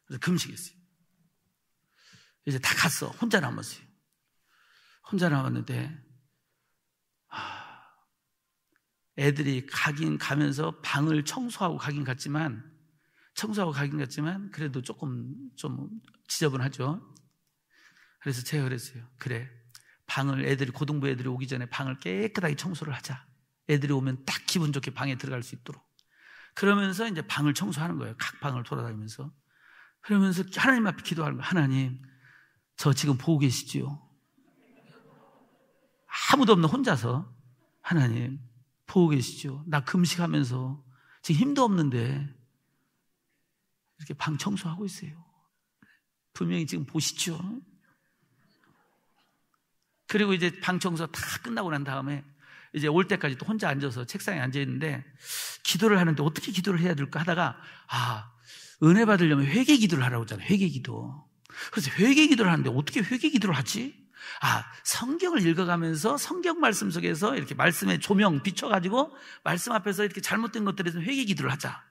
그래서 금식했어요. 이제 다 갔어. 혼자 남았어요. 혼자 남았는데, 하... 아, 애들이 가긴 가면서 방을 청소하고 가긴 갔지만, 청소하고 가긴 갔지만, 그래도 조금 좀 지저분하죠. 그래서 제가 그랬어요. 그래. 방을 애들이, 고등부 애들이 오기 전에 방을 깨끗하게 청소를 하자. 애들이 오면 딱 기분 좋게 방에 들어갈 수 있도록. 그러면서 이제 방을 청소하는 거예요. 각 방을 돌아다니면서. 그러면서 하나님 앞에 기도하는 거예요. 하나님, 저 지금 보고 계시지요? 아무도 없는 혼자서. 하나님, 보고 계시죠? 나 금식하면서 지금 힘도 없는데 이렇게 방 청소하고 있어요. 분명히 지금 보시죠? 그리고 이제 방 청소 다 끝나고 난 다음에 이제 올 때까지 또 혼자 앉아서 책상에 앉아 있는데 기도를 하는데 어떻게 기도를 해야 될까 하다가 아 은혜 받으려면 회개 기도를 하라고 하잖아요. 회개 기도. 그래서 회개 기도를 하는데 어떻게 회개 기도를 하지? 아, 성경을 읽어가면서 성경 말씀 속에서 이렇게 말씀의 조명 비춰가지고 말씀 앞에서 이렇게 잘못된 것들에 대해서 회개 기도를 하자.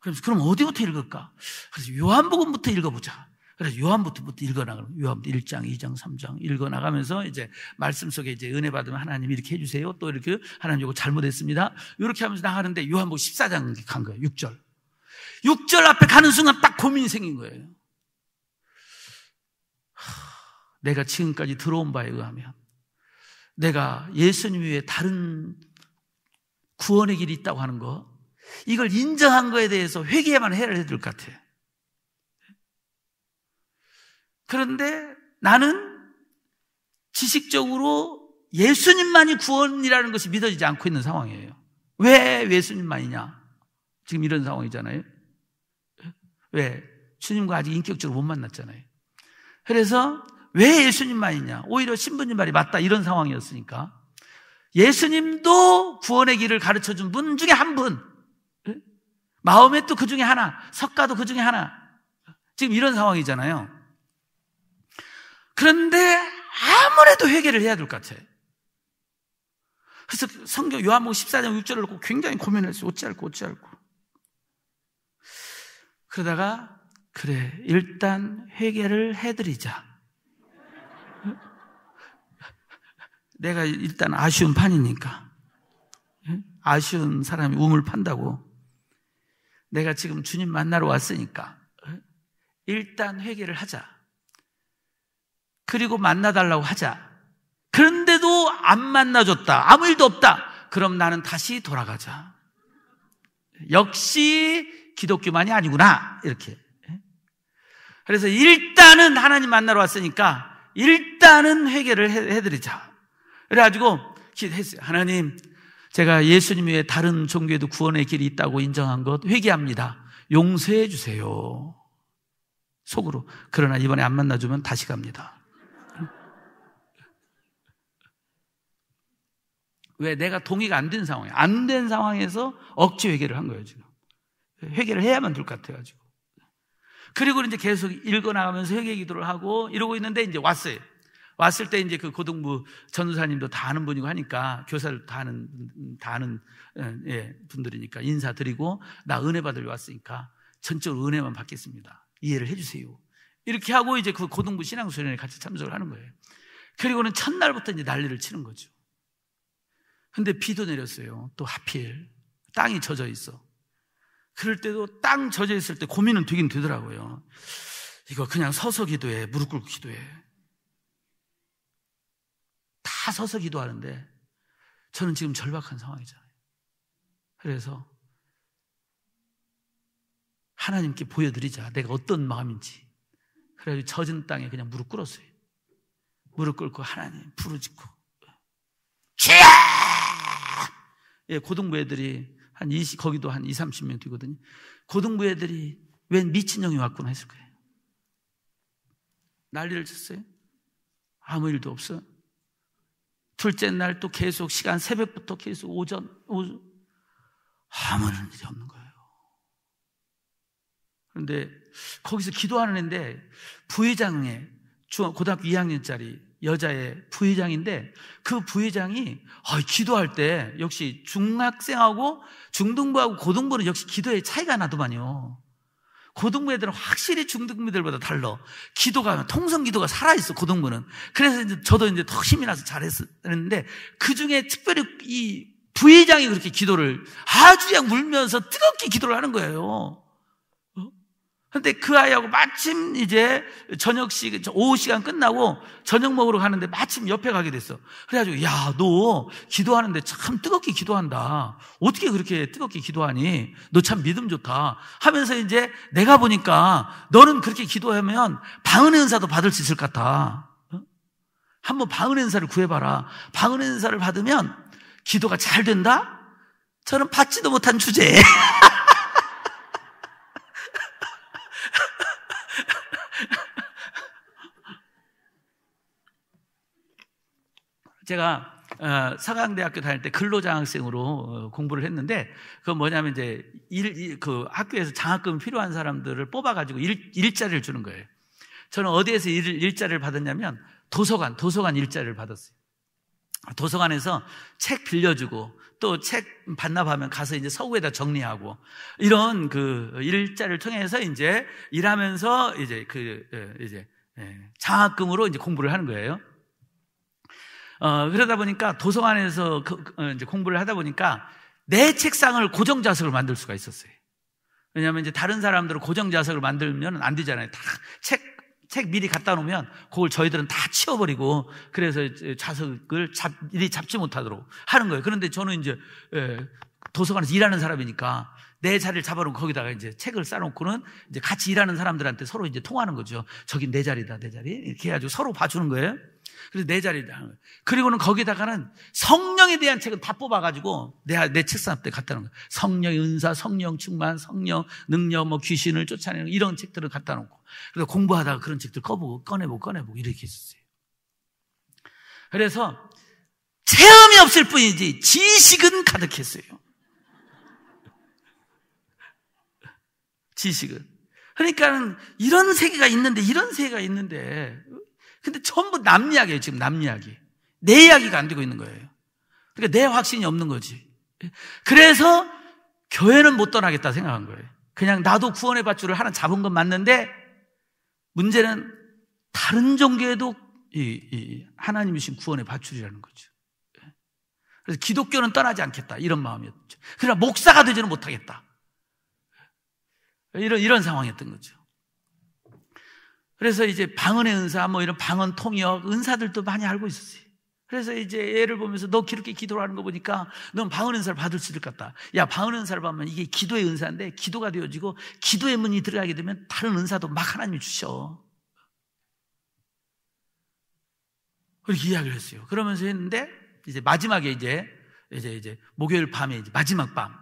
그럼, 그럼 어디부터 읽을까? 그래서 요한복음부터 읽어보자. 그래서 요한부터부터 읽어나가요. 요한부터 1장, 2장, 3장 읽어나가면서 이제 말씀 속에 이제 은혜 받으면 하나님 이렇게 해주세요. 또 이렇게 하나님 요거 잘못했습니다. 이렇게 하면서 나가는데 요한복 14장 간 거예요. 6절. 6절 앞에 가는 순간 딱 고민이 생긴 거예요. 내가 지금까지 들어온 바에 의하면 내가 예수님 외에 다른 구원의 길이 있다고 하는 거 이걸 인정한 거에 대해서 회개만 해야 될 것 같아요. 그런데 나는 지식적으로 예수님만이 구원이라는 것이 믿어지지 않고 있는 상황이에요. 왜 예수님만이냐? 지금 이런 상황이잖아요. 왜? 주님과 아직 인격적으로 못 만났잖아요. 그래서 왜 예수님만이냐? 오히려 신부님 말이 맞다 이런 상황이었으니까 예수님도 구원의 길을 가르쳐 준 분 중에 한 분. 마음에 또그 중에 하나, 석가도 그 중에 하나. 지금 이런 상황이잖아요. 그런데 아무래도 회개를 해야 될 것 같아요. 그래서 성경 요한복음 14장 6절을 놓고 굉장히 고민했어요. 어찌할까 어찌할까. 그러다가 그래 일단 회개를 해드리자. 내가 일단 아쉬운 판이니까 아쉬운 사람이 우물 판다고 내가 지금 주님 만나러 왔으니까 일단 회개를 하자. 그리고 만나달라고 하자. 그런데도 안 만나줬다. 아무 일도 없다. 그럼 나는 다시 돌아가자. 역시 기독교만이 아니구나. 이렇게. 그래서 일단은 하나님 만나러 왔으니까 일단은 회개를 해드리자. 그래가지고 기도했어요. 하나님, 제가 예수님 외에 다른 종교에도 구원의 길이 있다고 인정한 것 회개합니다. 용서해 주세요. 속으로. 그러나 이번에 안 만나주면 다시 갑니다. 왜 내가 동의가 안 된 상황이야. 안된 상황에서 억지 회개를 한 거예요, 지금. 회개를 해야만 될 것 같아가지고. 그리고 이제 계속 읽어나가면서 회개 기도를 하고 이러고 있는데 이제 왔어요. 왔을 때 이제 그 고등부 전도사님도 다 아는 분이고 하니까 교사를 다 아는, 다 아는, 예, 예 분들이니까 인사드리고 나 은혜 받으려 왔으니까 전적으로 은혜만 받겠습니다. 이해를 해주세요. 이렇게 하고 이제 그 고등부 신앙수련에 같이 참석을 하는 거예요. 그리고는 첫날부터 이제 난리를 치는 거죠. 근데 비도 내렸어요. 또 하필. 땅이 젖어 있어. 그럴 때도 땅 젖어 있을 때 고민은 되긴 되더라고요. 이거 그냥 서서 기도해. 무릎 꿇고 기도해. 다 서서 기도하는데 저는 지금 절박한 상황이잖아요. 그래서 하나님께 보여드리자. 내가 어떤 마음인지. 그래가지고 젖은 땅에 그냥 무릎 꿇었어요. 무릎 꿇고 하나님 부르짖고 주여! 예, 고등부 애들이 한 20, 거기도 한 20, 30명 되거든요. 고등부 애들이 웬 미친형이 왔구나 했을 거예요. 난리를 쳤어요. 아무 일도 없어요. 둘째 날 또 계속 시간 새벽부터 계속 오전, 오전 아무런 일이 없는 거예요. 그런데 거기서 기도하는 애인데 부회장에 중학 고등학교 2학년짜리 여자의 부회장인데 그 부회장이 어, 아, 기도할 때 역시 중학생하고 중등부하고 고등부는 역시 기도의 차이가 나더만요. 고등부 애들은 확실히 중등부 들보다 달러 기도가 통성 기도가 살아 있어 고등부는. 그래서 이제 저도 이제 더 힘이 나서 잘했는데 었그 중에 특별히 이 부회장이 그렇게 기도를 아주 그냥 울면서 뜨겁게 기도를 하는 거예요. 근데 그 아이하고 마침 이제 저녁 시, 오후 시간 끝나고 저녁 먹으러 가는데 마침 옆에 가게 됐어. 그래가지고, 야, 너 기도하는데 참 뜨겁게 기도한다. 어떻게 그렇게 뜨겁게 기도하니? 너 참 믿음 좋다. 하면서 이제 내가 보니까 너는 그렇게 기도하면 방은의 은사도 받을 수 있을 것 같아. 어? 한번 방은의 은사를 구해봐라. 방은의 은사를 받으면 기도가 잘 된다? 저는 받지도 못한 주제에. 제가 어, 서강대학교 다닐 때 근로장학생으로 어, 공부를 했는데 그건 뭐냐면 이제 일, 그 학교에서 장학금 필요한 사람들을 뽑아가지고 일, 일자리를 주는 거예요. 저는 어디에서 일, 일자리를 받았냐면 도서관, 도서관 일자리를 받았어요. 도서관에서 책 빌려주고 또 책 반납하면 가서 이제 서구에다 정리하고 이런 그일자를 통해서 이제 일하면서 이제 그 어, 이제 예, 장학금으로 이제 공부를 하는 거예요. 어, 그러다 보니까 도서관에서 그, 그, 어, 이제 공부를 하다 보니까 내 책상을 고정 좌석을 만들 수가 있었어요. 왜냐하면 이제 다른 사람들은 고정 좌석을 만들면 안 되잖아요. 다 책, 책 미리 갖다 놓으면 그걸 저희들은 다 치워버리고 그래서 좌석을 잡, 미리 잡지 못하도록 하는 거예요. 그런데 저는 이제 예, 도서관에서 일하는 사람이니까 내 자리를 잡아놓고 거기다가 이제 책을 쌓아놓고는 이제 같이 일하는 사람들한테 서로 이제 통하는 거죠. 저기 내 자리다, 내 자리. 이렇게 해가지고 서로 봐주는 거예요. 그래서 내 자리다. 그리고는 거기다가는 성령에 대한 책은 다 뽑아가지고 내, 내 책상 앞에 갖다 놓은 거예요. 성령 의 은사, 성령 충만, 성령 능력, 뭐 귀신을 쫓아내는 이런 책들을 갖다 놓고. 그래서 공부하다가 그런 책들 꺼보고, 꺼내보고, 꺼내보고 이렇게 했었어요. 그래서 체험이 없을 뿐이지 지식은 가득했어요. 지식은. 그러니까 이런 세계가 있는데 이런 세계가 있는데 근데 전부 남 이야기예요 지금 남 이야기. 내 이야기가 안 되고 있는 거예요. 그러니까 내 확신이 없는 거지. 그래서 교회는 못 떠나겠다 생각한 거예요. 그냥 나도 구원의 밧줄을 하나 잡은 건 맞는데 문제는 다른 종교에도 이, 이 하나님이신 구원의 밧줄이라는 거죠. 그래서 기독교는 떠나지 않겠다 이런 마음이었죠. 그러나 목사가 되지는 못하겠다. 이런, 이런 상황이었던 거죠. 그래서 이제 방언의 은사, 뭐 이런 방언 통역, 은사들도 많이 알고 있었지 그래서 이제 애를 보면서 너그렇게 기도를 하는 거 보니까 넌 방언 의 은사를 받을 수 있을 것 같다. 야, 방언 의 은사를 받으면 이게 기도의 은사인데 기도가 되어지고 기도의 문이 들어가게 되면 다른 은사도 막 하나님이 주셔. 그렇게 이야기를 했어요. 그러면서 했는데 이제 마지막에 이제 이제 이제 목요일 밤에 이제 마지막 밤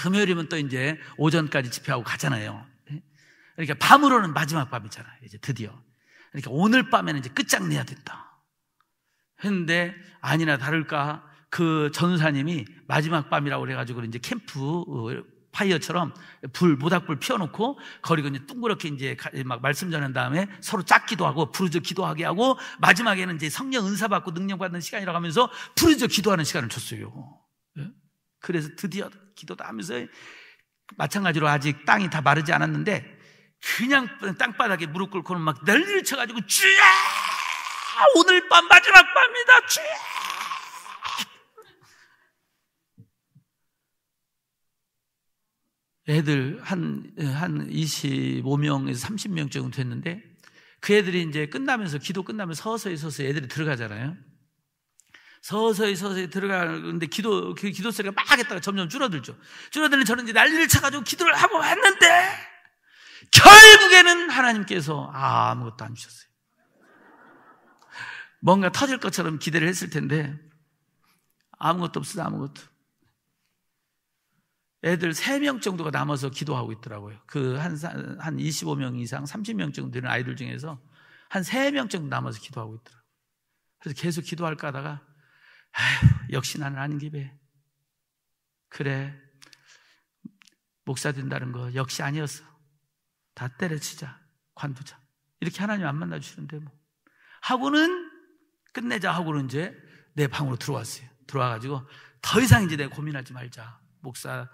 금요일이면 또 이제 오전까지 집회하고 가잖아요. 예? 그러니까 밤으로는 마지막 밤이잖아요. 이제 드디어. 그러니까 오늘 밤에는 이제 끝장내야 된다. 했는데 아니나 다를까 그 전사님이 마지막 밤이라고 그래가지고 이제 캠프 어, 파이어처럼 불 모닥불 피워놓고 거리고 이제 둥그렇게 이제 막 말씀 전한 다음에 서로 짝기도 하고 부르짖어 기도하게 하고 마지막에는 이제 성령 은사 받고 능력 받는 시간이라고 하면서 부르짖어 기도하는 시간을 줬어요. 예? 그래서 드디어 기도도 하면서 마찬가지로 아직 땅이 다 마르지 않았는데 그냥 땅바닥에 무릎 꿇고 는막 난리를 쳐가지고 주야 오늘 밤 마지막 밤이다 주야 애들 한, 한 25명에서 30명 정도 됐는데 그 애들이 이제 끝나면서 기도 끝나면 서서히 서서히 애들이 들어가잖아요. 서서히 서서히 들어가는데 기도 그 기도 소리가 막 했다가 점점 줄어들죠. 줄어드는 저는 이제 난리를 쳐가지고 기도를 하고 왔는데 결국에는 하나님께서 아무것도 안 주셨어요. 뭔가 터질 것처럼 기대를 했을 텐데 아무것도 없어요 아무것도. 애들 3명 정도가 남아서 기도하고 있더라고요. 그 한, 한 25명 이상, 30명 정도 되는 아이들 중에서 한 3명 정도 남아서 기도하고 있더라고요. 그래서 계속 기도할까 하다가 아휴, 역시 나는 안 기도해. 그래, 목사 된다는 거 역시 아니었어. 다 때려치자, 관두자. 이렇게 하나님 안 만나주시는데 뭐. 하고는 끝내자 하고는 이제 내 방으로 들어왔어요. 들어와가지고 더 이상 이제 내 고민하지 말자. 목사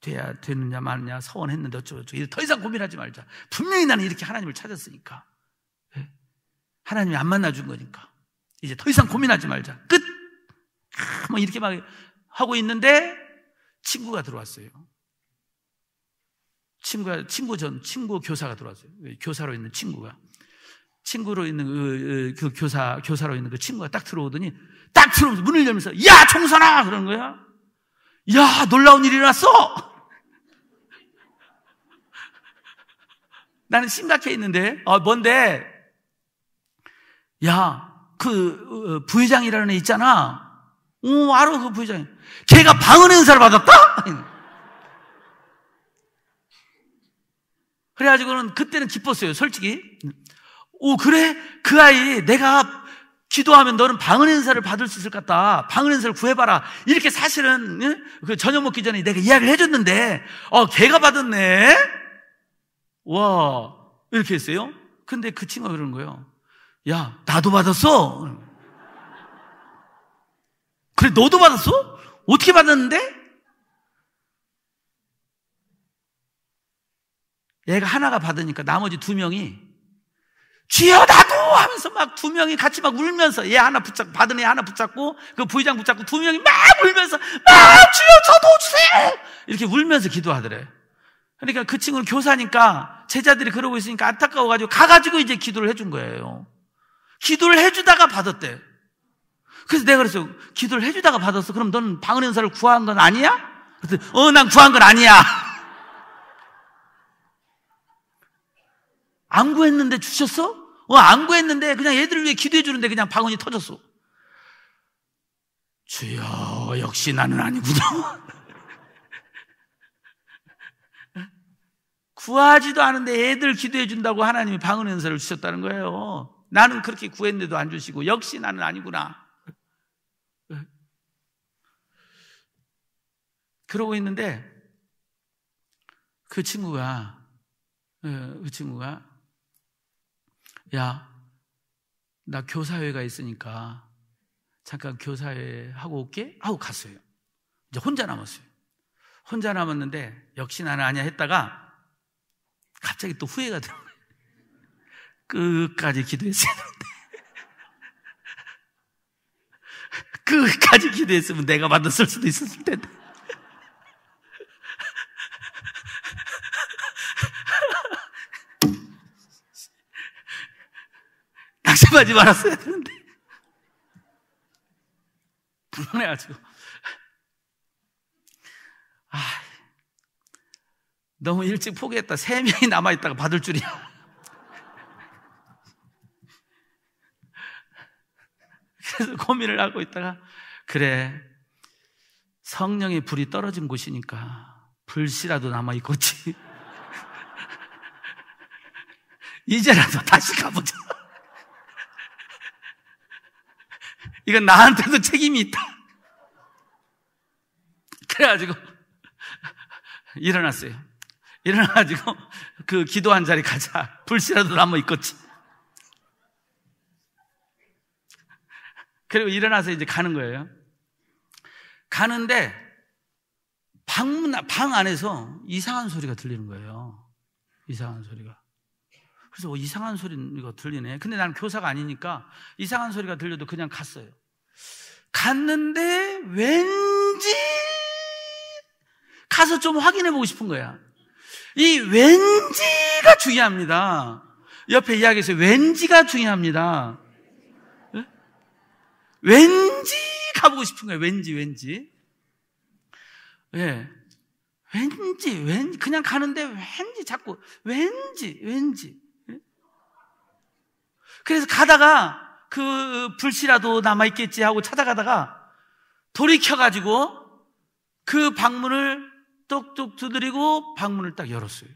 돼야 되느냐 마느냐 서원했는데 어쩌고저쩌고 더 이상 고민하지 말자. 분명히 나는 이렇게 하나님을 찾았으니까. 예. 하나님이 안 만나준 거니까. 이제 더 이상 고민하지 말자. 끝! 아, 뭐 이렇게 막 하고 있는데 친구가 들어왔어요. 친구가, 친구 전, 친구 교사가 들어왔어요. 예, 교사로 있는 친구가. 친구로 있는 그, 그, 그 교사, 교사로 있는 그 친구가 딱 들어오더니 딱 들어오면서 문을 열면서 야! 총선아! 그런 거야. 야! 놀라운 일이 일어났어! 나는 심각해 있는데, 어, 뭔데? 야, 그 어, 부회장이라는 애 있잖아. 오, 어, 알아, 그 부회장. 걔가 방언 행사를 받았다? 그래가지고는 그때는 기뻤어요, 솔직히. 오, 그래? 그 아이 내가 기도하면 너는 방언 행사를 받을 수 있을 것 같다. 방언 행사를 구해봐라. 이렇게 사실은 예? 그 저녁 먹기 전에 내가 이야기를 해줬는데, 어, 걔가 받았네. 와, 이렇게 했어요. 근데 그 친구가 그런 거예요. 야, 나도 받았어. 그래, 너도 받았어? 어떻게 받았는데? 얘가 하나가 받으니까 나머지 두 명이 쥐어 나도 하면서 막 두 명이 같이 막 울면서 얘 하나 붙잡고 받은 애 하나 붙잡고 그 부의장 붙잡고 두 명이 막 울면서 막 주여 저도 주세요 이렇게 울면서 기도하더래 그러니까 그 친구는 교사니까 제자들이 그러고 있으니까 안타까워가지고 가가지고 이제 기도를 해준 거예요 기도를 해주다가 받았대. 그래서 내가 그랬어. 기도를 해주다가 받았어. 그럼 너는 방언연사를 구한 건 아니야? 그랬더니, 어, 난 구한 건 아니야. 안 구했는데 주셨어? 어, 안 구했는데 그냥 애들을 위해 기도해 주는데 그냥 방언이 터졌어. 주여, 역시 나는 아니구나. 구하지도 않은데 애들 기도해 준다고 하나님이 방언 연사를 주셨다는 거예요. 나는 그렇게 구했는데도 안 주시고 역시 나는 아니구나. 그러고 있는데 그 친구가 어, 그 친구가 야 나 교사회가 있으니까 잠깐 교사회 하고 올게 하고 갔어요. 이제 혼자 남았어요. 혼자 남았는데 역시 나는 아니야 했다가 갑자기 또 후회가 돼요. 끝까지 기도했었는데 끝까지 기도했으면 내가 받았을 수도 있었을 텐데. 낙심하지 말았어야 되는데. 불안해가지고. 아, 너무 일찍 포기했다. 세 명이 남아있다가 받을 줄이야. 그래서 고민을 하고 있다가 그래 성령의 불이 떨어진 곳이니까 불씨라도 남아 있겠지. 이제라도 다시 가보자. 이건 나한테도 책임이 있다. 그래가지고 일어났어요. 일어나가지고 그 기도한 자리 가자. 불씨라도 남아 있겠지. 그리고 일어나서 이제 가는 거예요. 가는데 방문 방 안에서 이상한 소리가 들리는 거예요. 이상한 소리가. 그래서 어, 이상한 소리가 들리네. 근데 나는 교사가 아니니까 이상한 소리가 들려도 그냥 갔어요. 갔는데 왠지 가서 좀 확인해 보고 싶은 거야. 이 왠지가 중요합니다. 옆에 이야기해서 왠지가 중요합니다. 왠지 가보고 싶은 거예요. 왠지, 왠지. 예. 왠지, 왠지, 그냥 가는데 왠지 자꾸, 왠지, 왠지. 예? 그래서 가다가 그 불씨라도 남아있겠지 하고 찾아가다가 돌이켜가지고 그 방문을 똑똑 두드리고 방문을 딱 열었어요.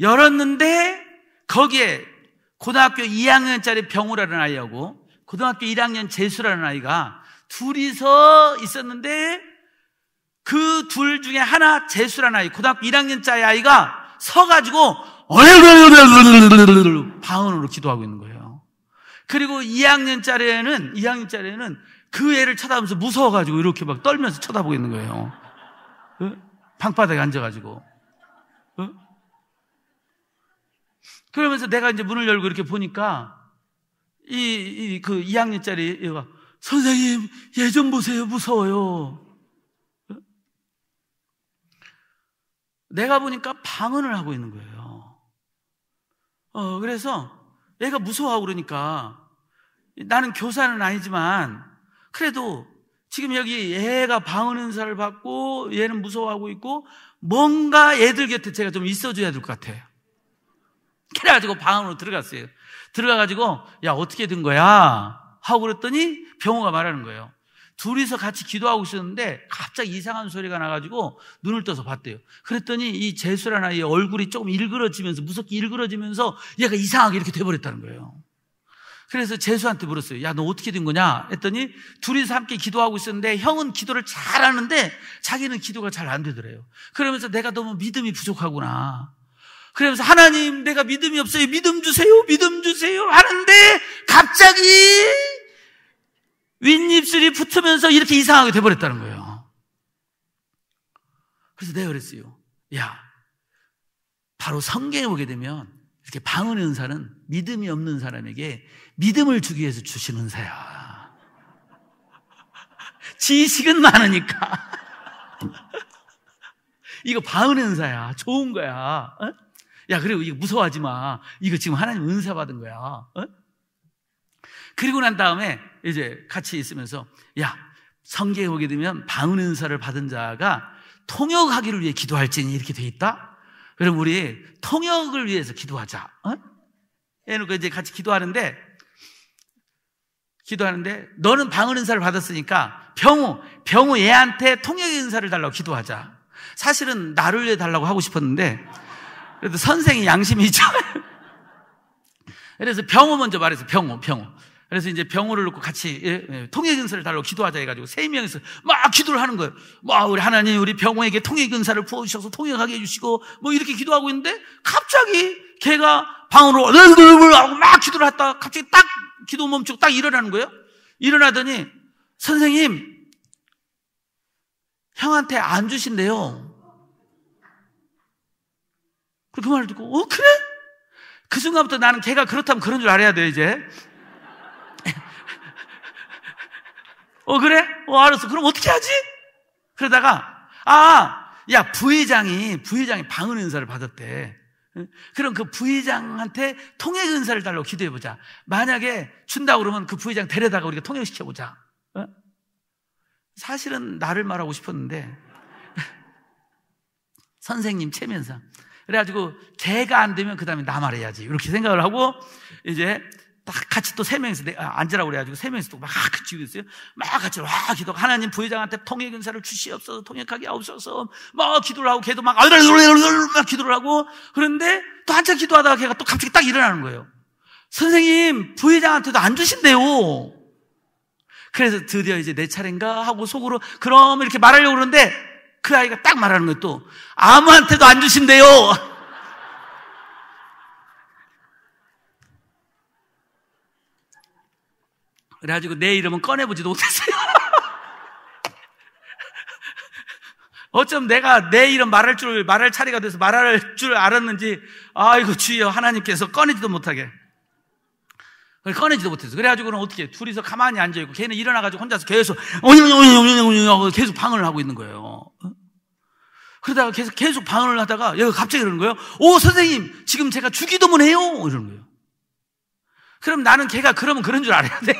열었는데 거기에 고등학교 2학년짜리 병우라는 아이하고 고등학교 1학년 재수라는 아이가 둘이서 있었는데 그 둘 중에 하나 재수라는 아이, 고등학교 1학년짜리 아이가 서가지고 방언으로 기도하고 있는 거예요. 그리고 2학년짜리에는 2학년짜리에는 그 애를 쳐다보면서 무서워가지고 이렇게 막 떨면서 쳐다보고 있는 거예요. 어? 방바닥에 앉아가지고. 어? 그러면서 내가 이제 문을 열고 이렇게 보니까 이, 그 2학년짜리 얘가, 선생님, 예전 보세요. 무서워요. 내가 보니까 방언을 하고 있는 거예요. 어, 그래서 얘가 무서워하고 그러니까 나는 교사는 아니지만 그래도 지금 여기 애가 방언 은사를 받고 얘는 무서워하고 있고 뭔가 애들 곁에 제가 좀 있어줘야 될 것 같아요. 그래가지고 방언으로 들어갔어요. 들어가가지고, 야, 어떻게 된 거야? 하고 그랬더니 병호가 말하는 거예요. 둘이서 같이 기도하고 있었는데 갑자기 이상한 소리가 나가지고 눈을 떠서 봤대요. 그랬더니 이재수란 아이의 얼굴이 조금 일그러지면서 무섭게 일그러지면서 얘가 이상하게 이렇게 돼버렸다는 거예요. 그래서 재수한테 물었어요. 야, 너 어떻게 된 거냐? 했더니 둘이서 함께 기도하고 있었는데 형은 기도를 잘 하는데 자기는 기도가 잘 안 되더래요. 그러면서 내가 너무 믿음이 부족하구나. 그러면서 하나님 내가 믿음이 없어요. 믿음 주세요. 믿음 주세요. 하는데 갑자기 윗입술이 붙으면서 이렇게 이상하게 돼버렸다는 거예요. 그래서 내가 그랬어요. 야, 바로 성경에 보게 되면 이렇게 방언의 은사는 믿음이 없는 사람에게 믿음을 주기 위해서 주신 은사야. 지식은 많으니까. 이거 방언의 은사야. 좋은 거야. 어? 야, 그리고 이거 무서워하지 마. 이거 지금 하나님 은사 받은 거야. 어? 그리고 난 다음에 이제 같이 있으면서 야, 성경에 보게 되면 방은 은사를 받은 자가 통역하기를 위해 기도할지니 이렇게 돼 있다. 그럼 우리 통역을 위해서 기도하자. 어? 해놓고 이제 같이 기도하는데 기도하는데 너는 방은 은사를 받았으니까 병우 병우 얘한테 통역 의 은사를 달라고 기도하자. 사실은 나를 위해 달라고 하고 싶었는데 그래도 선생이 양심이 있죠. 그래서 병호 먼저 말해서 병호, 병호. 그래서 이제 병호를 놓고 같이 예, 예, 통일 근사를 달라고 기도하자 해가지고 세 명이서 막 기도를 하는 거예요. 막 뭐, 우리 하나님 우리 병호에게 통일 근사를 부어주셔서 통일하게 해주시고 뭐 이렇게 기도하고 있는데 갑자기 걔가 방으로 얼굴 하고 막 기도를 했다가 갑자기 딱 기도 멈추고 딱 일어나는 거예요. 일어나더니 선생님 형한테 안 주신대요. 그 말을 듣고, 어, 그래? 그 순간부터 나는 걔가 그렇다면 그런 줄 알아야 돼, 이제. 어, 그래? 어, 알았어. 그럼 어떻게 하지? 그러다가, 아, 야, 부회장이, 부회장이 방언 은사를 받았대. 그럼 그 부회장한테 통행 은사를 달라고 기도해보자. 만약에 준다 그러면 그 부회장 데려다가 우리가 통행시켜보자 어? 사실은 나를 말하고 싶었는데, 선생님 체면상. 그래가지고 제가 안 되면 그 다음에 나 말해야지. 이렇게 생각을 하고 이제 딱 같이 또 세 명이서 아, 앉으라고 그래가지고 세 명이서 또막 같이 기도했어요. 막 같이 와 기도. 하나님 부회장한테 통역 은사를 주시옵소서, 통역하게 하옵소서. 막 기도를 하고 걔도 막 아들들들들 막 기도를 하고 그런데 또 한참 기도하다가 걔가 또 갑자기 딱 일어나는 거예요. 선생님 부회장한테도 안 주신대요. 그래서 드디어 이제 내 차례인가 하고 속으로 그럼 이렇게 말하려고 그러는데 그 아이가 딱 말하는 것도 아무한테도 안 주신대요. 그래가지고 내 이름은 꺼내보지도 못했어요. 어쩜 내가 내 이름 말할 줄, 말할 차례가 돼서 말할 줄 알았는지, 아이고 주여 하나님께서 꺼내지도 못하게. 그걸 꺼내지도 못했어. 그래가지고는 어떻게 둘이서 가만히 앉아있고 걔는 일어나가지고 혼자서 계속 오냐오냐오냐오냐오냐고 계속 방언을 하고 있는 거예요. 그러다가 계속 계속 방언을 하다가 얘가 갑자기 그러는 거예요. 오 선생님 지금 제가 주기도문 해요 이러는 거예요. 그럼 나는 걔가 그러면 그런 줄 알아야 돼.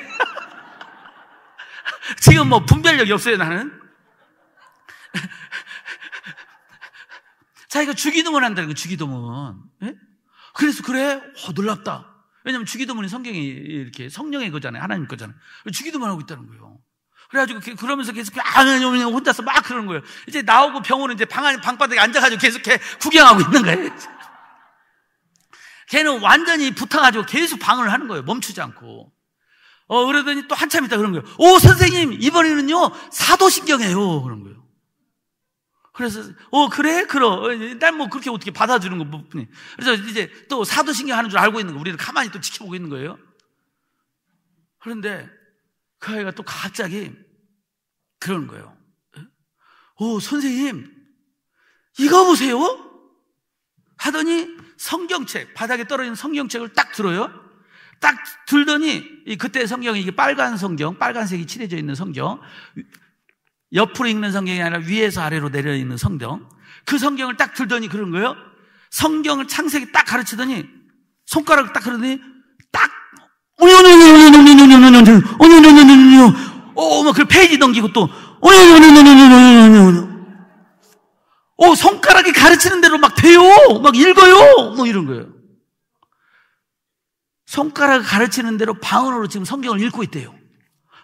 지금 뭐 분별력이 없어요 나는. 자기가 주기도문 한다는 거 주기도문. 예? 그래서 그래 오, 놀랍다. 왜냐면 주기도문이 성경이 이렇게 성령의 거잖아요. 하나님 거잖아요. 주기도문 하고 있다는 거예요. 그래가지고 그러면서 계속 아, 혼자서 막 그러는 거예요. 이제 나오고 병원은 이제 방 안, 방바닥에 앉아가지고 계속 해, 구경하고 있는 거예요. 걔는 완전히 붙어가지고 계속 방을 하는 거예요. 멈추지 않고. 어, 그러더니 또 한참 있다 그런 거예요. 오, 선생님, 이번에는요, 사도신경이에요. 그런 거예요. 그래서 어 그래 그럼 어, 난뭐 그렇게 어떻게 받아주는 것 뿐이. 뭐, 그래서 이제 또 사도신경 하는 줄 알고 있는 거 우리는 가만히 또 지켜보고 있는 거예요. 그런데 그 아이가 또 갑자기 그러는 거예요. 어, 선생님 이거 보세요. 하더니 성경책 바닥에 떨어진 성경책을 딱 들어요. 딱 들더니 그때 성경이 이게 빨간 성경, 빨간색이 칠해져 있는 성경 옆으로 읽는 성경이 아니라 위에서 아래로 내려 있는 성경. 그 성경을 딱 들더니 그런 거예요. 성경을 창세기 딱 가르치더니 손가락을 딱 그러더니 딱 오, 막그 페이지 넘기고 또 오, 손가락이 가르치는 대로 막 돼요. 막 읽어요. 뭐 이런 거예요. 손가락 가르치는 대로 방언으로 지금 성경을 읽고 있대요.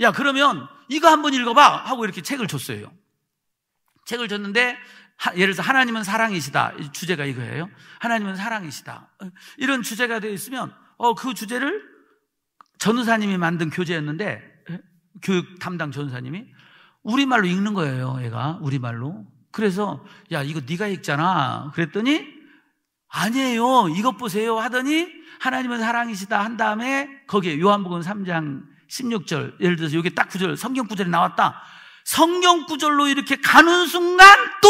야, 그러면 이거 한번 읽어봐. 하고 이렇게 책을 줬어요. 책을 줬는데, 예를 들어서 하나님은 사랑이시다. 주제가 이거예요. 하나님은 사랑이시다. 이런 주제가 되어 있으면, 어, 그 주제를 전우사님이 만든 교재였는데, 교육 담당 전우사님이 우리말로 읽는 거예요, 얘가. 우리말로. 그래서, 야, 이거 네가 읽잖아. 그랬더니, 아니에요. 이것 보세요. 하더니, 하나님은 사랑이시다. 한 다음에, 거기에 요한복음 3장 16절, 예를 들어서 여기 딱 구절, 성경 구절이 나왔다. 성경 구절로 이렇게 가는 순간 또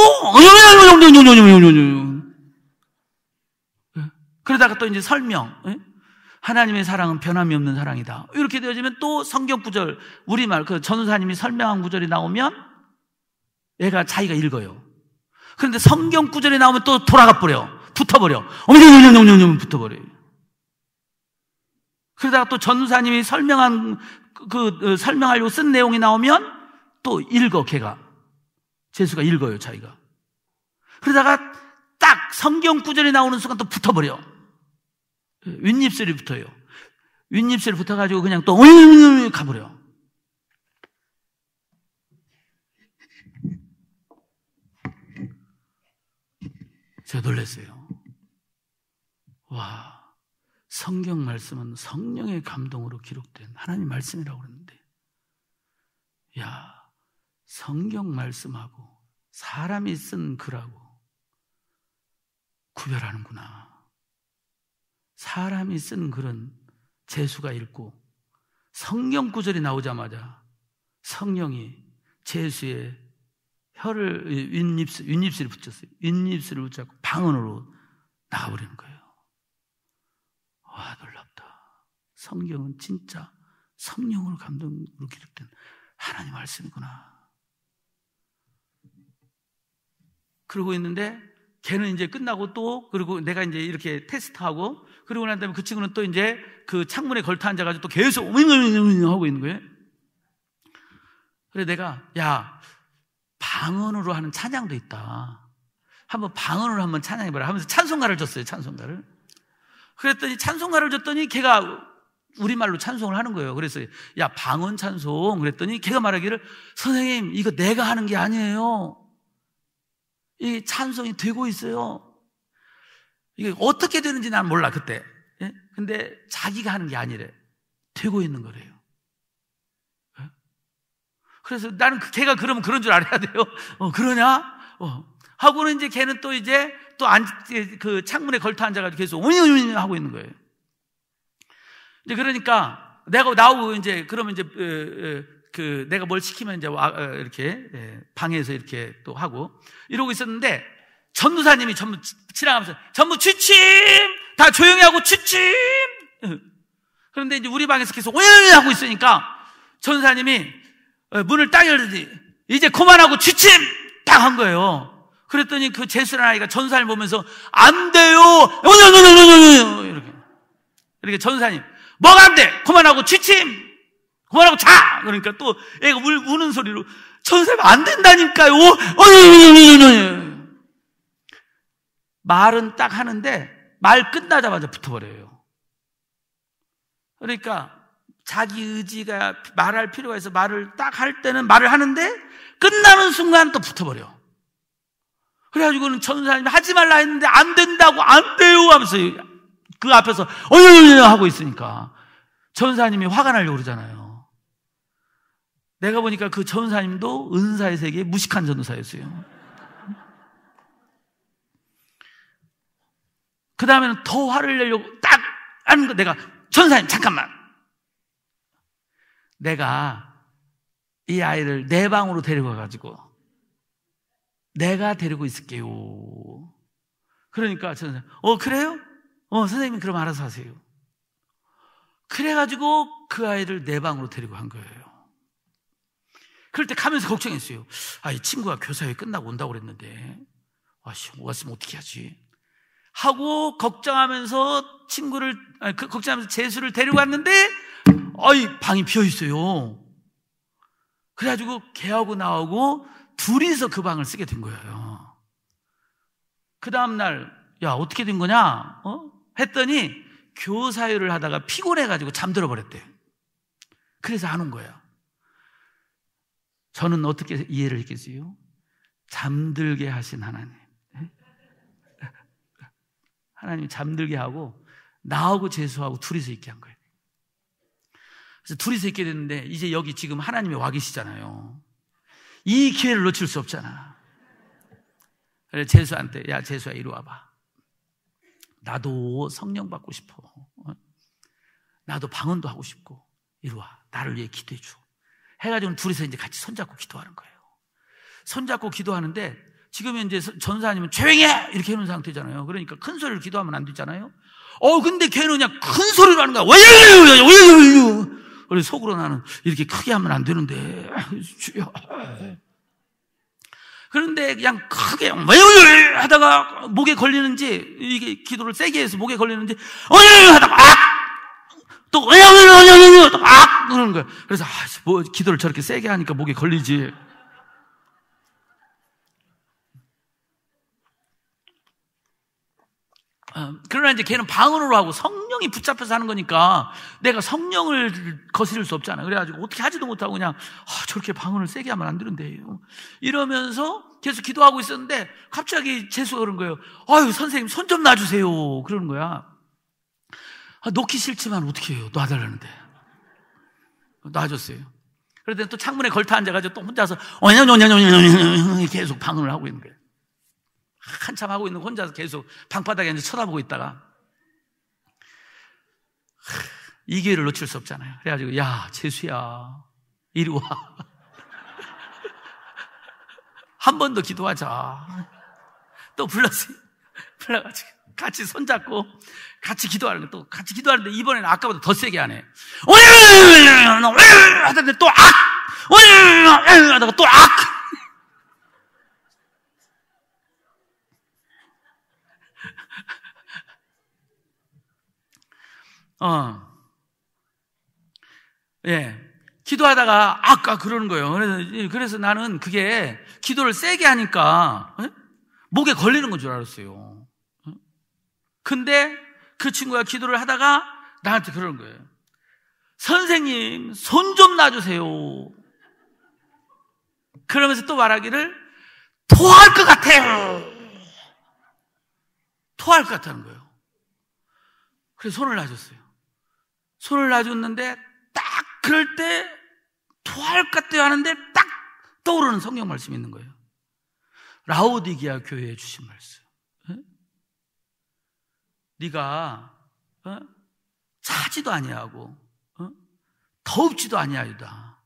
그러다가 또 이제 설명 하나님의 사랑은 변함이 없는 사랑이다 이렇게 되어지면 또 성경 구절 우리말 그전사님이 설명한 구절이 나오면 얘가 자기가 읽어요 그런데 성경 구절이 나오면 또 돌아가 버려 붙어버려 어머니 붙어버려요 그러다가 또전사님이 설명한 그, 그 설명하려고 쓴 내용이 나오면 또 읽어 걔가 재수가 읽어요 자기가 그러다가 딱 성경 구절이 나오는 순간 또 붙어버려 윗입술이 붙어요 윗입술이 붙어가지고 그냥 또 으이 가버려 제가 놀랐어요 와 성경 말씀은 성령의 감동으로 기록된 하나님 말씀이라고 그러는데, 야, 성경 말씀하고 사람이 쓴 글하고 구별하는구나. 사람이 쓴 글은 재수가 읽고 성경 구절이 나오자마자 성령이 재수의 혀를 윗입술, 윗입술을 붙였어요. 윗입술을 붙잡고 방언으로 나가버리는 거예요. 성경은 진짜 성령으로 감동으로 기록된 하나님 말씀이구나. 그러고 있는데 걔는 이제 끝나고 또 그리고 내가 이제 이렇게 테스트하고 그러고 난 다음에 그 친구는 또 이제 그 창문에 걸터 앉아가지고 또 계속 윙윙윙 하고 있는 거예요. 그래 내가 야 방언으로 하는 찬양도 있다. 한번 방언으로 한번 찬양해봐라 하면서 찬송가를 줬어요 찬송가를. 그랬더니 찬송가를 줬더니 걔가 우리말로 찬송을 하는 거예요. 그래서 야 방언 찬송 그랬더니 걔가 말하기를 선생님 이거 내가 하는 게 아니에요. 이 찬송이 되고 있어요. 이게 어떻게 되는지 난 몰라 그때. 예? 근데 자기가 하는 게 아니래. 되고 있는 거래요. 예? 그래서 나는 그 걔가 그러면 그런 줄 알아야 돼요. 어, 그러냐? 어. 하고는 이제 걔는 또 이제 또 안, 그 창문에 걸터 앉아가지고 계속 우니우니 하고 있는 거예요. 이제 그러니까 내가 나오고 이제 그러면 이제 그 내가 뭘 시키면 이제 어, 이렇게 예, 방에서 이렇게 또 하고 이러고 있었는데 전도사님이 전부 지나가면서 전부 취침 다 조용히 하고 취침 그런데 이제 우리 방에서 계속 오영이 하고 있으니까 전사님이 어, 문을 딱 열더니 이제 그만하고 취침 딱 한 거예요. 그랬더니 그재수란 아이가 전사를 보면서 안 돼요. 이렇게 이렇게 전사님 뭐가 안 돼? 그만하고 취침! 그만하고 자! 그러니까 또 애가 울, 우는 소리로 선생님 안 된다니까요! 어, 어, 어, 말은 딱 하는데 말 끝나자마자 붙어버려요. 그러니까 자기 의지가 말할 필요가 있어 말을 딱 할 때는 말을 하는데 끝나는 순간 또 붙어버려. 그래가지고는 천사님 이 하지 말라 했는데 안 된다고 안 돼요 하면서 그 앞에서 어여 하고 있으니까 천사님이 화가 날려고 그러잖아요. 내가 보니까 그 천사님도 은사의 세계에 무식한 전도사였어요. 그 다음에는 더 화를 내려고 딱 하는 거 내가 천사님 잠깐만 내가 이 아이를 내 방으로 데리고가가지고 내가 데리고 있을게요. 그러니까 전사님, 어 그래요? 어 선생님 그럼 알아서 하세요. 그래가지고 그 아이를 내 방으로 데리고 간 거예요. 그럴 때 가면서 걱정했어요. 아, 이 친구가 교사회 끝나고 온다고 그랬는데, 아씨, 왔으면 뭐 어떻게 하지? 하고 걱정하면서 친구를, 아니, 그, 걱정하면서 재수를 데리고 갔는데, 어이, 방이 비어있어요. 그래가지고 개하고 나오고 둘이서 그 방을 쓰게 된 거예요. 그 다음날, 야, 어떻게 된 거냐? 어? 했더니 교사율을 하다가 피곤해가지고 잠들어 버렸대요. 그래서 안온 거예요. 저는 어떻게 이해를 했겠어요? 잠들게 하신 하나님. 하나님 잠들게 하고 나하고 재수하고 둘이서 있게 한 거예요. 그래서 둘이서 있게 됐는데 이제 여기 지금 하나님이 와 계시잖아요. 이 기회를 놓칠 수 없잖아. 그래 서 재수한테 야 재수야 이리 와봐. 나도 성령 받고 싶어. 나도 방언도 하고 싶고. 이리 와. 나를 위해 기도해 줘. 해가지고 둘이서 이제 같이 손잡고 기도하는 거예요. 손잡고 기도하는데 지금 이제 전사님은 조용히 해! 이렇게 해놓은 상태잖아요. 그러니까 큰소리를 기도하면 안 되잖아요. 어, 근데 걔는 그냥 큰 소리로 하는 거야. 왜요? 왜요? 왜요? 그래서 속으로 나는 이렇게 크게 하면 안 되는데. 주여. 그런데 그냥 크게 왜요 하다가 목에 걸리는지 이게 기도를 세게 해서 목에 걸리는지 어유 하다가 아! 또 어유 어유 아! 그러는 거예요. 그래서 아, 뭐 기도를 저렇게 세게 하니까 목에 걸리지. 아, 그러나 이제 걔는 방언으로 하고 성 성령이 붙잡혀 사는 거니까 내가 성령을 거스릴 수 없잖아. 그래가지고 어떻게 하지도 못하고 그냥 아, 저렇게 방언을 세게 하면 안 되는데 이러면서 계속 기도하고 있었는데 갑자기 재수가 그런 거예요. 아유 선생님 손 좀 놔주세요. 그러는 거야. 아, 놓기 싫지만 어떻게 해요? 놔달라는데 놔줬어요. 그러더니 또 창문에 걸터 앉아가지고 또 혼자서 어냐냐냐냐냐냐 계속 방언을 하고 있는 거예요. 한참 하고 있는 혼자서 계속 방바닥에 앉아 쳐다보고 있다가 이 기회를 놓칠 수 없잖아요. 그래가지고, 야, 재수야. 이리 와. 한 번 더 기도하자. 또 불렀어요. 불러가지고. 같이 손잡고 같이 기도하는 거, 또 같이 기도하는데 이번에는 아까보다 더 세게 하네. 오늘 하던데 또 악! 오늘 하다가 또 악! 어. 예. 기도하다가 아까 그러는 거예요. 그래서, 예, 그래서 나는 그게 기도를 세게 하니까 예? 목에 걸리는 건 줄 알았어요. 예? 근데 그 친구가 기도를 하다가 나한테 그러는 거예요. 선생님, 손 좀 놔주세요. 그러면서 또 말하기를 토할 것 같아요. 토할 것 같다는 거예요. 그래서 손을 놔줬어요. 손을 놔줬는데 딱 그럴 때 토할 것 같아요 하는데 딱 떠오르는 성경 말씀이 있는 거예요. 라오디기아 교회에 주신 말씀. 예? 네가 에? 예? 차지도 아니하고 에? 예? 더웁지도 아니하이다.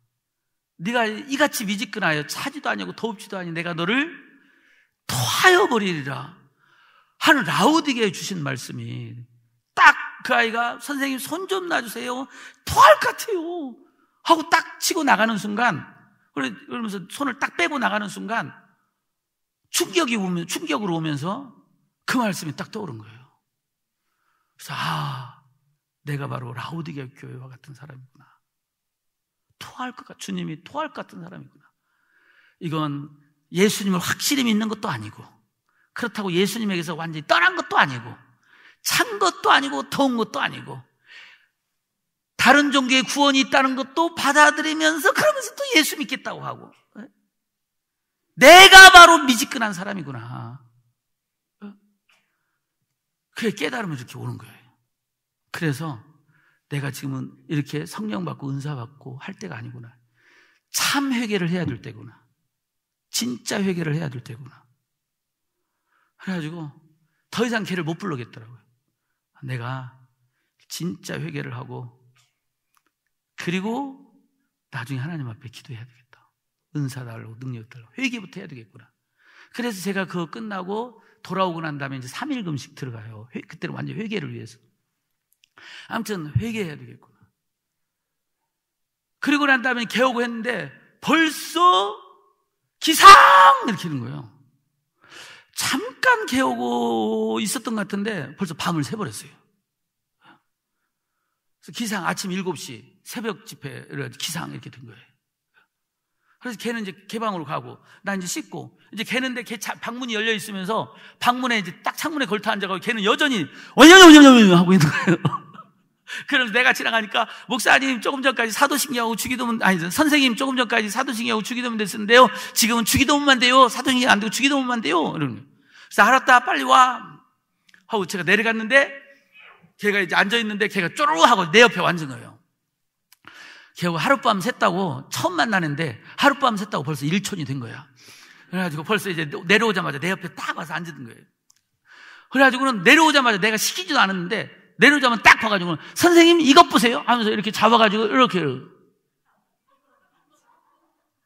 네가 이같이 미지근하여 차지도 아니하고 더웁지도 아니 내가 너를 토하여 버리리라 하는 라오디기아에 주신 말씀이 그 아이가 선생님 손 좀 놔주세요. 토할 것 같아요. 하고 딱 치고 나가는 순간, 그러면서 손을 딱 빼고 나가는 순간, 충격이 오면, 충격으로 오면서 그 말씀이 딱 떠오른 거예요. 그래서, 아, 내가 바로 라우디게 교회와 같은 사람이구나. 토할 것 같, 주님이 토할 것 같은 사람이구나. 이건 예수님을 확실히 믿는 것도 아니고, 그렇다고 예수님에게서 완전히 떠난 것도 아니고, 찬 것도 아니고 더운 것도 아니고 다른 종교의 구원이 있다는 것도 받아들이면서 그러면서 또 예수 믿겠다고 하고 내가 바로 미지근한 사람이구나. 그게 깨달으면 이렇게 오는 거예요. 그래서 내가 지금은 이렇게 성령 받고 은사 받고 할 때가 아니구나. 참 회개를 해야 될 때구나. 진짜 회개를 해야 될 때구나. 그래가지고 더 이상 걔를 못 부르겠더라고요. 내가 진짜 회개를 하고 그리고 나중에 하나님 앞에 기도해야 되겠다. 은사 달라고 능력 달라고 회개부터 해야 되겠구나. 그래서 제가 그거 끝나고 돌아오고 난 다음에 이제 3일 금식 들어가요. 회, 그때는 완전 회개를 위해서. 아무튼 회개해야 되겠구나. 그리고 난 다음에 개오고 했는데 벌써 기상! 이렇게 하는 거예요. 잠깐 개우고 있었던 것 같은데 벌써 밤을 새버렸어요. 그래서 기상 아침 7시 새벽 집회를 기상 이렇게 된 거예요. 그래서 걔는 이제 개방으로 가고 나 이제 씻고 이제 걔는데 걔 방문이 열려 있으면서 방문에 이제 딱 창문에 걸터 앉아가고 걔는 여전히 원영영영영 하고 있는 거예요. 그래서 내가 지나가니까 목사님 조금 전까지 사도신경하고 주기도문 아니 선생님 조금 전까지 사도신경하고 주기도문 됐었는데요. 지금은 주기도문만 돼요. 사도신경 안 되고 주기도문만 돼요. 이러는 그래서 알았다, 빨리 와. 하고 제가 내려갔는데 걔가 이제 앉아있는데 걔가 쪼르르 하고 내 옆에 앉은 거예요. 걔가 하룻밤 샜다고 처음 만나는데 하룻밤 샜다고 벌써 일촌이된 거야. 그래가지고 벌써 이제 내려오자마자 내 옆에 딱 와서 앉은 거예요. 그래가지고는 내려오자마자 내가 시키지도 않았는데 내려오자마자 딱 봐가지고 선생님 이것 보세요 하면서 이렇게 잡아가지고 이렇게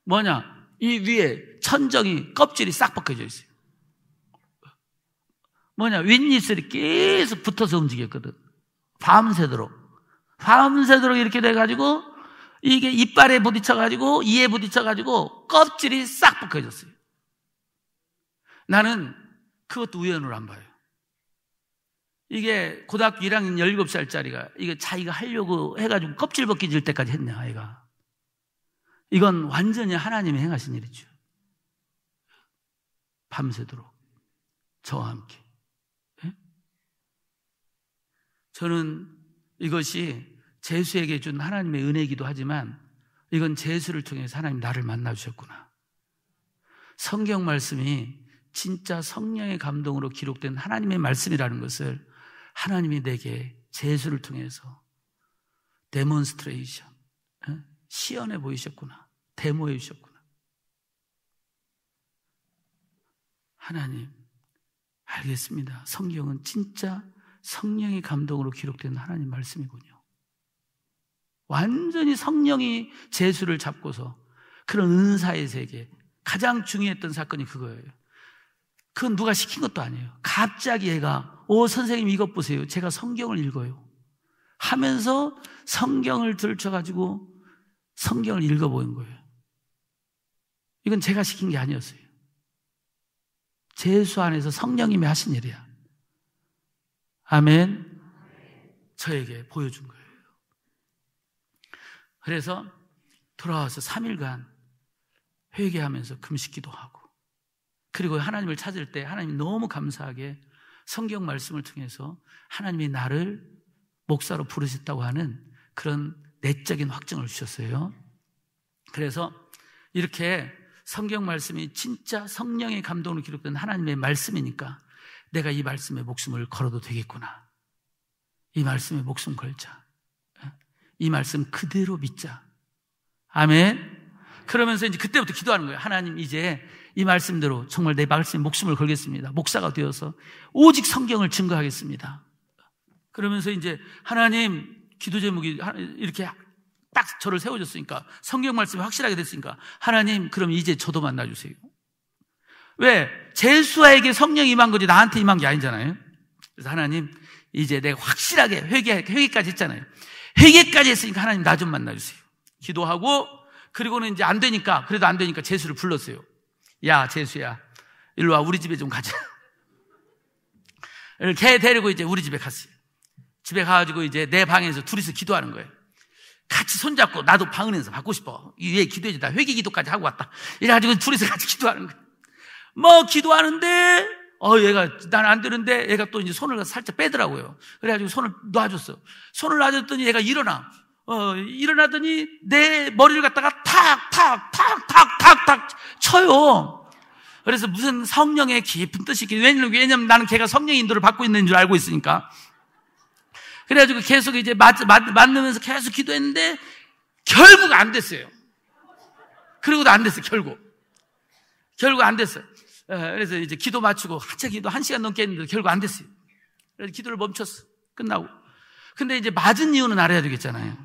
뭐냐 이 위에 천정이 껍질이 싹 벗겨져 있어요. 뭐냐 윗니슬이 계속 붙어서 움직였거든. 밤새도록 밤새도록 이렇게 돼가지고 이게 이빨에 부딪혀가지고 이에 부딪혀가지고 껍질이 싹 벗겨졌어요. 나는 그것도 우연으로 안 봐요. 이게 고등학교 1학년 17살짜리가 이게 자기가 하려고 해가지고 껍질 벗겨질 때까지 했냐, 아이가. 이건 완전히 하나님이 행하신 일이죠. 밤새도록 저와 함께. 저는 이것이 제수에게 준 하나님의 은혜이기도 하지만 이건 제수를 통해서 하나님 나를 만나주셨구나. 성경 말씀이 진짜 성령의 감동으로 기록된 하나님의 말씀이라는 것을 하나님이 내게 제수를 통해서 데몬스트레이션, 시연해 보이셨구나. 데모해 주셨구나. 하나님, 알겠습니다. 성경은 진짜 성령의 감동으로 기록된 하나님 말씀이군요. 완전히 성령이 재수를 잡고서 그런 은사의 세계 가장 중요했던 사건이 그거예요. 그건 누가 시킨 것도 아니에요. 갑자기 얘가 오 선생님 이것 보세요. 제가 성경을 읽어요. 하면서 성경을 들쳐가지고 성경을 읽어보는 거예요. 이건 제가 시킨 게 아니었어요. 제수 안에서 성령님이 하신 일이야. 아멘. 저에게 보여준 거예요. 그래서 돌아와서 3일간 회개하면서 금식기도 하고 그리고 하나님을 찾을 때 하나님 너무 감사하게 성경 말씀을 통해서 하나님이 나를 목사로 부르셨다고 하는 그런 내적인 확정을 주셨어요. 그래서 이렇게 성경 말씀이 진짜 성령의 감동으로 기록된 하나님의 말씀이니까 내가 이 말씀에 목숨을 걸어도 되겠구나. 이 말씀에 목숨 걸자. 예? 이 말씀 그대로 믿자. 아멘. 그러면서 이제 그때부터 기도하는 거예요. 하나님 이제 이 말씀대로 정말 내 말씀에 목숨을 걸겠습니다. 목사가 되어서 오직 성경을 증거하겠습니다. 그러면서 이제 하나님 기도 제목이 이렇게 딱 저를 세워줬으니까 성경 말씀이 확실하게 됐으니까 하나님 그럼 이제 저도 만나주세요. 왜? 제수아에게 성령이 임한 거지 나한테 임한 게 아니잖아요. 그래서 하나님 이제 내가 확실하게 회개 회개까지 했잖아요. 회개까지 했으니까 하나님 나 좀 만나 주세요. 기도하고 그리고는 이제 안 되니까 그래도 안 되니까 제수를 불렀어요. 야, 제수야. 일로 와. 우리 집에 좀 가자. 걔 데리고 이제 우리 집에 갔어요. 집에 가가지고 이제 내 방에서 둘이서 기도하는 거예요. 같이 손잡고 나도 방언에서 받고 싶어. 이위기도해 주다. 회개 기도까지 하고 왔다. 이래가지고 둘이서 같이 기도하는 거예요. 뭐 기도하는데 어 얘가 난 안 되는데 얘가 또 이제 손을 살짝 빼더라고요. 그래가지고 손을 놔줬어. 손을 놔줬더니 얘가 일어나. 어 일어나더니 내 머리를 갖다가 탁 탁 탁 탁 탁 탁 쳐요. 그래서 무슨 성령의 깊은 뜻이 있긴 왜냐면 나는 걔가 성령 인도를 받고 있는 줄 알고 있으니까. 그래가지고 계속 이제 맞, 맞, 맞으면서 계속 기도했는데 결국 안 됐어요. 그리고도 안 됐어요, 결국. 결국 안 됐어요. 예, 그래서 이제 기도 마치고 하체 기도 한 시간 넘게 했는데 결국 안 됐어요. 그래서 기도를 멈췄어. 끝나고. 근데 이제 맞은 이유는 알아야 되겠잖아요.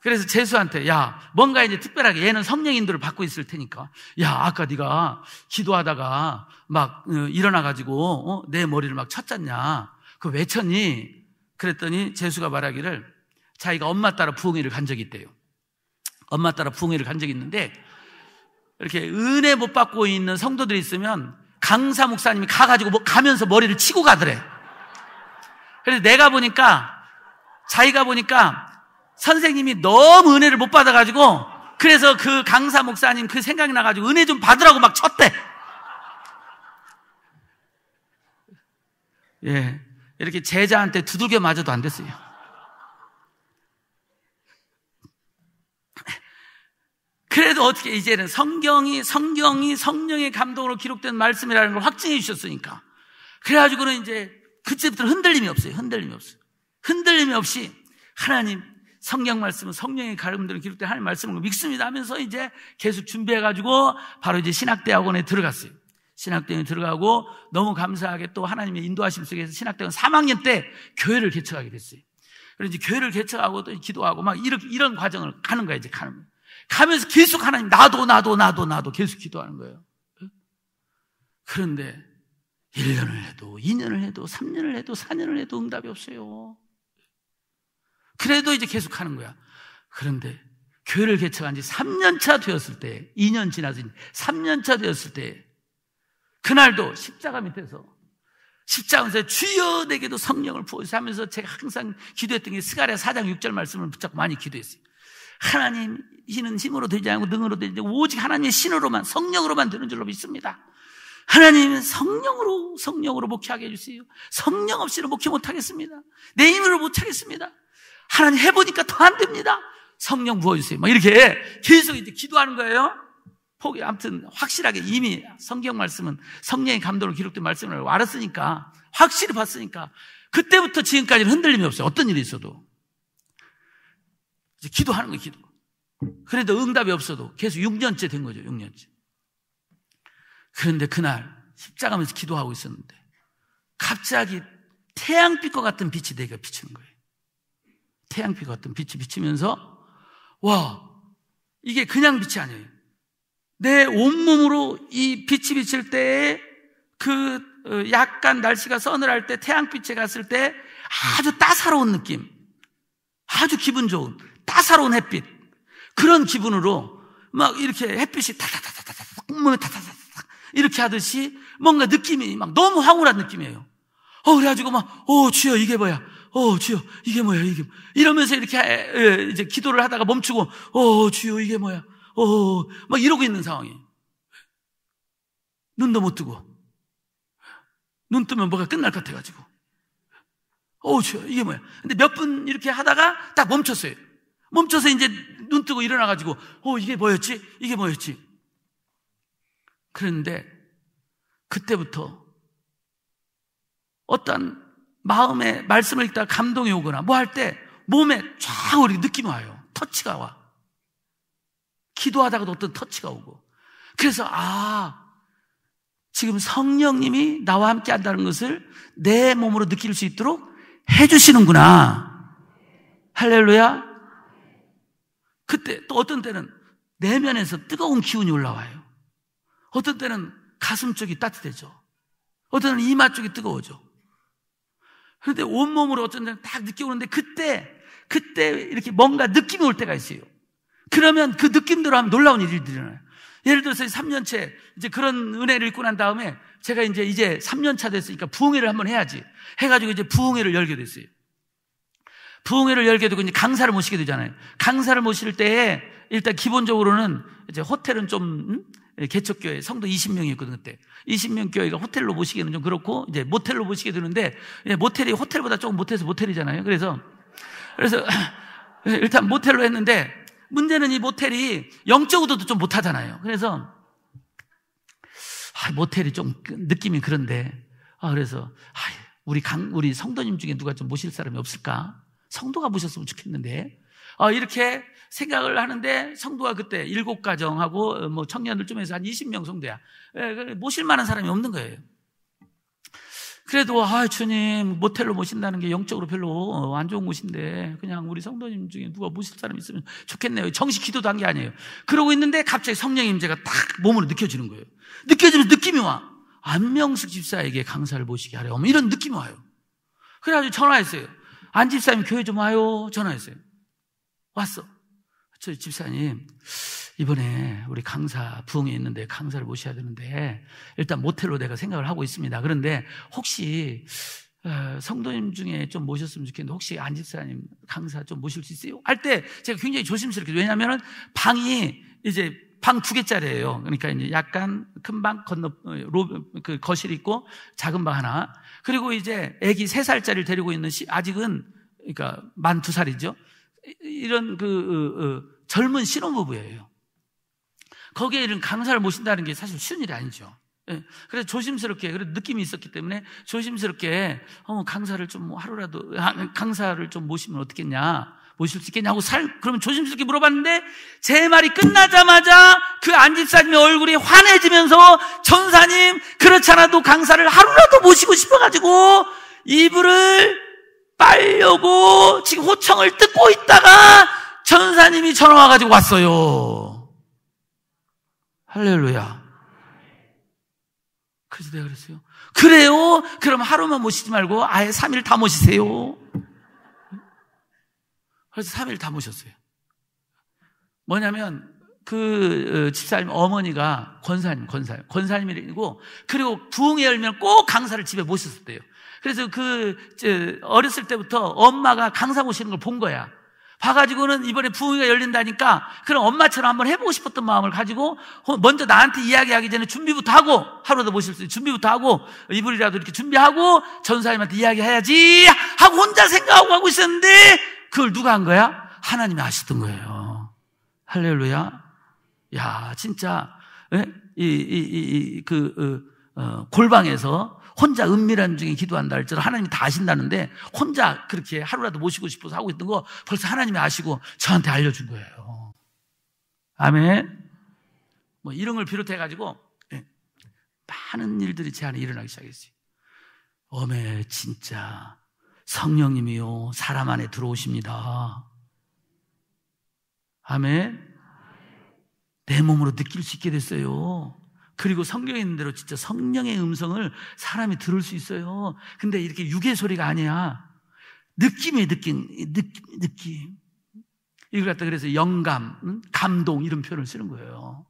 그래서 재수한테야 뭔가 이제 특별하게 얘는 성령 인도를 받고 있을 테니까 야 아까 네가 기도하다가 막 어, 일어나 가지고 어? 내 머리를 막 쳤잖냐 그왜 쳤니 그랬더니 재수가 말하기를 자기가 엄마 따라 부엉이를 간 적이 있대요 엄마 따라 부엉이를 간 적이 있는데 이렇게 은혜 못 받고 있는 성도들이 있으면 강사 목사님이 가가지고 뭐 가면서 머리를 치고 가더래. 그래서 내가 보니까 자기가 보니까 선생님이 너무 은혜를 못 받아가지고 그래서 그 강사 목사님 그 생각이 나가지고 은혜 좀 받으라고 막 쳤대. 예. 이렇게 제자한테 두들겨 맞아도 안 됐어요. 그래도 어떻게 이제는 성경이 성경이 성령의 감동으로 기록된 말씀이라는 걸 확증해 주셨으니까 그래가지고는 이제 그때부터 흔들림이 없어요. 흔들림이 없어요. 흔들림이 없이 하나님 성경 말씀은 성령의 가름대로 기록된 하나님 말씀을 믿습니다 하면서 이제 계속 준비해가지고 바로 이제 신학대학원에 들어갔어요. 신학대학원에 들어가고 너무 감사하게 또 하나님의 인도하심 속에서 신학대학원 3학년 때 교회를 개척하게 됐어요. 그래서 이제 교회를 개척하고 또 기도하고 막 이런, 이런 과정을 가는 거예요. 이제 가는 거예요. 가면서 계속 하나님, 나도, 나도, 나도, 나도 계속 기도하는 거예요. 그런데 1년을 해도, 2년을 해도, 3년을 해도, 4년을 해도 응답이 없어요. 그래도 이제 계속 하는 거야. 그런데 교회를 개척한 지 3년차 되었을 때, 2년 지나서 3년차 되었을 때, 그날도 십자가 밑에서 십자가에서 주여 내게도 성령을 부어주시면서 제가 항상 기도했던 게 스가랴 4장 6절 말씀을 붙잡고 많이 기도했어요. 하나님 힘는 힘으로 되지 않고 능으로 되지 않고 오직 하나님의 신으로만 성령으로만 되는 줄로 믿습니다. 하나님 성령으로 성령으로 목회하게 해주세요. 성령 없이는 목회 못하겠습니다. 내 힘으로 못하겠습니다. 하나님 해보니까 더 안 됩니다. 성령 부어주세요. 막 이렇게 계속 이제 기도하는 거예요. 포기. 아무튼 확실하게 이미 성경 말씀은 성령의 감동을 기록된 말씀을 알았으니까 확실히 봤으니까 그때부터 지금까지는 흔들림이 없어요. 어떤 일이 있어도. 이제 기도하는 거 기도. 그래도 응답이 없어도 계속 6년째 된 거죠, 6년째. 그런데 그날 십자가면서 기도하고 있었는데 갑자기 태양빛과 같은 빛이 내가 비치는 거예요. 태양빛 같은 빛이 비치면서 와 이게 그냥 빛이 아니에요. 내 온몸으로 이 빛이 비칠 때에 그 어, 약간 날씨가 서늘할 때 태양빛에 갔을 때 아주 따사로운 느낌, 아주 기분 좋은 따사로운 햇빛. 그런 기분으로 막 이렇게 햇빛이 다다다다다다 몸에 다다다다 이렇게 하듯이 뭔가 느낌이 막 너무 황홀한 느낌이에요. 어 그래가지고 막 어 주여 이게 뭐야? 어 주여 이게 뭐야 이게 뭐-, 이러면서 이렇게 에, 에, 이제 기도를 하다가 멈추고 어 주여 이게 뭐야? 어 막 이러고 있는 상황이 눈도 못 뜨고 눈 뜨면 뭐가 끝날 것 같아가지고 어 주여 이게 뭐야? 근데 몇 분 이렇게 하다가 딱 멈췄어요. 멈춰서 이제 눈 뜨고 일어나가지고, 어, 이게 뭐였지? 이게 뭐였지? 그런데 그때부터 어떤 마음의 말씀을 읽다 가 감동이 오거나 뭐 할 때 몸에 쫙 우리 느낌이 와요. 터치가 와. 기도하다가도 어떤 터치가 오고. 그래서, 아, 지금 성령님이 나와 함께 한다는 것을 내 몸으로 느낄 수 있도록 해주시는구나. 할렐루야. 그때 또 어떤 때는 내면에서 뜨거운 기운이 올라와요. 어떤 때는 가슴 쪽이 따뜻해져. 어떤 때는 이마 쪽이 뜨거워져. 그런데 온몸으로 어떤 때는 딱 느껴오는데 그때, 그때 이렇게 뭔가 느낌이 올 때가 있어요. 그러면 그 느낌대로 하면 놀라운 일들이 일어나요. 예를 들어서 3년째 이제 그런 은혜를 입고 난 다음에 제가 이제 이제 3년차 됐으니까 부흥회를 한번 해야지. 해가지고 이제 부흥회를 열게 됐어요. 부흥회를 열게 되고 이제 강사를 모시게 되잖아요. 강사를 모실 때에 일단 기본적으로는 이제 호텔은 좀 음? 예, 개척교회 성도 20명이었거든 그때 20명 교회가 호텔로 모시기는 좀 그렇고 이제 모텔로 모시게 되는데 예, 모텔이 호텔보다 조금 못해서 모텔이잖아요. 그래서 그래서 일단 모텔로 했는데 문제는 이 모텔이 영적 으로도좀 못하잖아요. 그래서 아, 모텔이 좀 느낌이 그런데 아, 그래서 아, 우리 강 우리 성도님 중에 누가 좀 모실 사람이 없을까? 성도가 보셨으면 좋겠는데. 어, 이렇게 생각을 하는데 성도가 그때 일곱 가정하고 어, 뭐 청년들 좀 해서 한 20명 성도야. 예, 그 모실 만한 사람이 없는 거예요. 그래도 아 주님 모텔로 모신다는 게 영적으로 별로 어, 안 좋은 곳인데 그냥 우리 성도님 중에 누가 모실 사람 있으면 좋겠네요. 정식 기도도 한 게 아니에요. 그러고 있는데 갑자기 성령의 임재가 딱 몸으로 느껴지는 거예요. 느껴지면 느낌이 와. 안명숙 집사에게 강사를 모시게 하려. 어머 이런 느낌이 와요. 그래가지고 전화했어요. 안 집사님 교회 좀 와요. 전화했어요. 왔어. 저희 집사님, 이번에 우리 강사 부흥이 있는데 강사를 모셔야 되는데 일단 모텔로 내가 생각을 하고 있습니다. 그런데 혹시 어, 성도님 중에 좀 모셨으면 좋겠는데 혹시 안 집사님 강사 좀 모실 수 있어요? 할 때 제가 굉장히 조심스럽게 왜냐하면 방이 이제 방두 개짜리예요. 그러니까 이제 약간 큰 방 건너 어, 로, 그 거실 있고 작은 방 하나. 그리고 이제 아기 세 살짜리를 데리고 있는 시, 아직은 그러니까 만두 살이죠. 이런 그 어, 어, 젊은 신혼부부예요. 거기에 이런 강사를 모신다는 게 사실 쉬운 일이 아니죠. 예, 그래서 조심스럽게, 그런 느낌이 있었기 때문에 조심스럽게, 어, 강사를 좀 하루라도, 강사를 좀 모시면 어떻겠냐. 모실 수 있겠냐고 살, 그러면 조심스럽게 물어봤는데 제 말이 끝나자마자 그 안집사님의 얼굴이 환해지면서 전사님, 그렇잖아도 강사를 하루라도 모시고 싶어가지고 이불을 빨려고 지금 호청을 뜯고 있다가 전사님이 전화 와가지고 왔어요. 할렐루야. 그래서 내가 그랬어요. 그래요? 그럼 하루만 모시지 말고 아예 3일 다 모시세요. 그래서 3일 다 모셨어요. 뭐냐면 그 어, 집사님 어머니가 권사님, 권사님, 권사님이고 그리고 부흥의 열면 꼭 강사를 집에 모셨었대요. 그래서 그 어렸을 때부터 엄마가 강사 모시는 걸 본 거야. 봐가지고는 이번에 부흥회가 열린다니까 그런 엄마처럼 한번 해보고 싶었던 마음을 가지고 어, 먼저 나한테 이야기하기 전에 준비부터 하고 하루도 모실 수있어요 준비부터 하고 이불이라도 이렇게 준비하고 전사님한테 이야기해야지 하고 혼자 생각하고 하고 있었는데 그걸 누가 한 거야? 하나님이 하셨던 거예요. 할렐루야. 야, 진짜, 예? 이, 이, 이, 이, 그, 어, 어 골방에서 혼자 은밀한 중에 기도한다 할지라도 하나님이 다 아신다는데 혼자 그렇게 하루라도 모시고 싶어서 하고 있던 거 벌써 하나님이 아시고 저한테 알려준 거예요. 아멘. 뭐 이런 걸 비롯해가지고 예, 많은 일들이 제 안에 일어나기 시작했어요. 어메, 진짜 성령님이요. 사람 안에 들어오십니다. 아멘. 내 몸으로 느낄 수 있게 됐어요. 그리고 성경에 있는 대로 진짜 성령의 음성을 사람이 들을 수 있어요. 근데 이렇게 육의 소리가 아니야. 느낌이 느낌, 느낌, 느낌. 이걸 갖다 그래서 영감, 감동 이런 표현을 쓰는 거예요.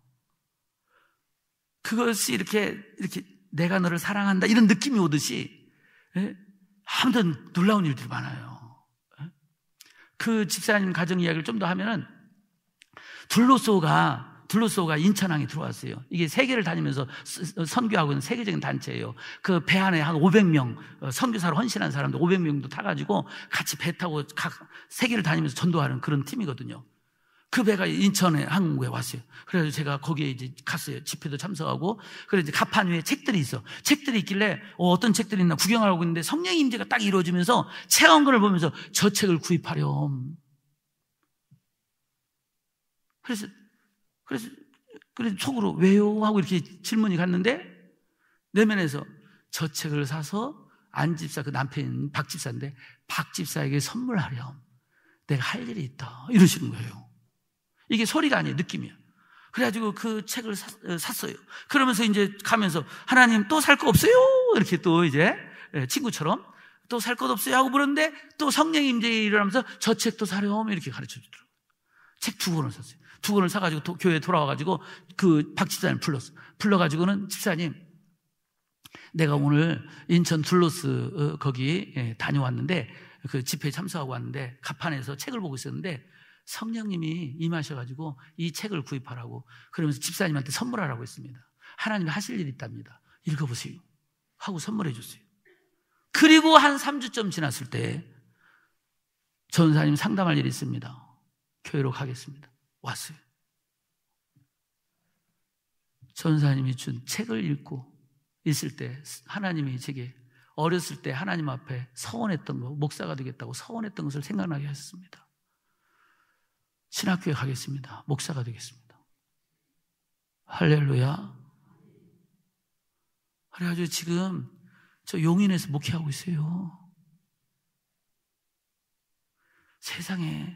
그것이 이렇게, 이렇게 내가 너를 사랑한다 이런 느낌이 오듯이 예? 아무튼 놀라운 일들이 많아요. 예? 그 집사님 가정 이야기를 좀 더 하면은 둘로소가 둘로소가 인천항에 들어왔어요. 이게 세계를 다니면서 어, 선교하고 있는 세계적인 단체예요. 그 배 안에 한 500명 어, 선교사로 헌신한 사람들 500명도 타가지고 같이 배 타고 각 세계를 다니면서 전도하는 그런 팀이거든요. 그 배가 인천에 한국에 왔어요. 그래서 제가 거기에 이제 갔어요. 집회도 참석하고. 그래서 이제 가판 위에 책들이 있어. 책들이 있길래 어, 떤 책들이 있나 구경하고 있는데 성령 임재가 딱 이루어지면서 체험글을 보면서 저 책을 구입하렴. 그래서 그래서 그래서 속으로 왜요 하고 이렇게 질문이 갔는데 내면에서 저 책을 사서 안 집사 그 남편 박 집사인데 박 집사에게 선물하렴. 내가 할 일이 있다. 이러시는 거예요. 이게 소리가 아니에요. 느낌이야. 그래가지고 그 책을 사, 어, 샀어요. 그러면서 이제 가면서 하나님 또 살 거 없어요? 이렇게 또 이제 예, 친구처럼 또 살 것 없어요? 하고 그러는데 또 성령 임재에 일어나면서 저 책도 사렴 이렇게 가르쳐 주더라고요. 책 두 권을 샀어요. 두 권을 사가지고 도, 교회에 돌아와가지고 그 박 집사님 불렀어. 불러가지고는 집사님 내가 오늘 인천 둘러스 어, 거기 예, 다녀왔는데 그 집회에 참석하고 왔는데 가판에서 책을 보고 있었는데 성령님이 임하셔가지고 이 책을 구입하라고 그러면서 집사님한테 선물하라고 했습니다. 하나님 이 하실 일이 있답니다. 읽어보세요. 하고 선물해 줬어요. 그리고 한 3주쯤 지났을 때 전사님 상담할 일이 있습니다. 교회로 가겠습니다. 왔어요. 전사님이 준 책을 읽고 있을 때 하나님이 제게 어렸을 때 하나님 앞에 서원했던 거, 목사가 되겠다고 서원했던 것을 생각나게 하셨습니다 신학교에 가겠습니다. 목사가 되겠습니다. 할렐루야. 그래가지고 지금 저 용인에서 목회하고 있어요. 세상에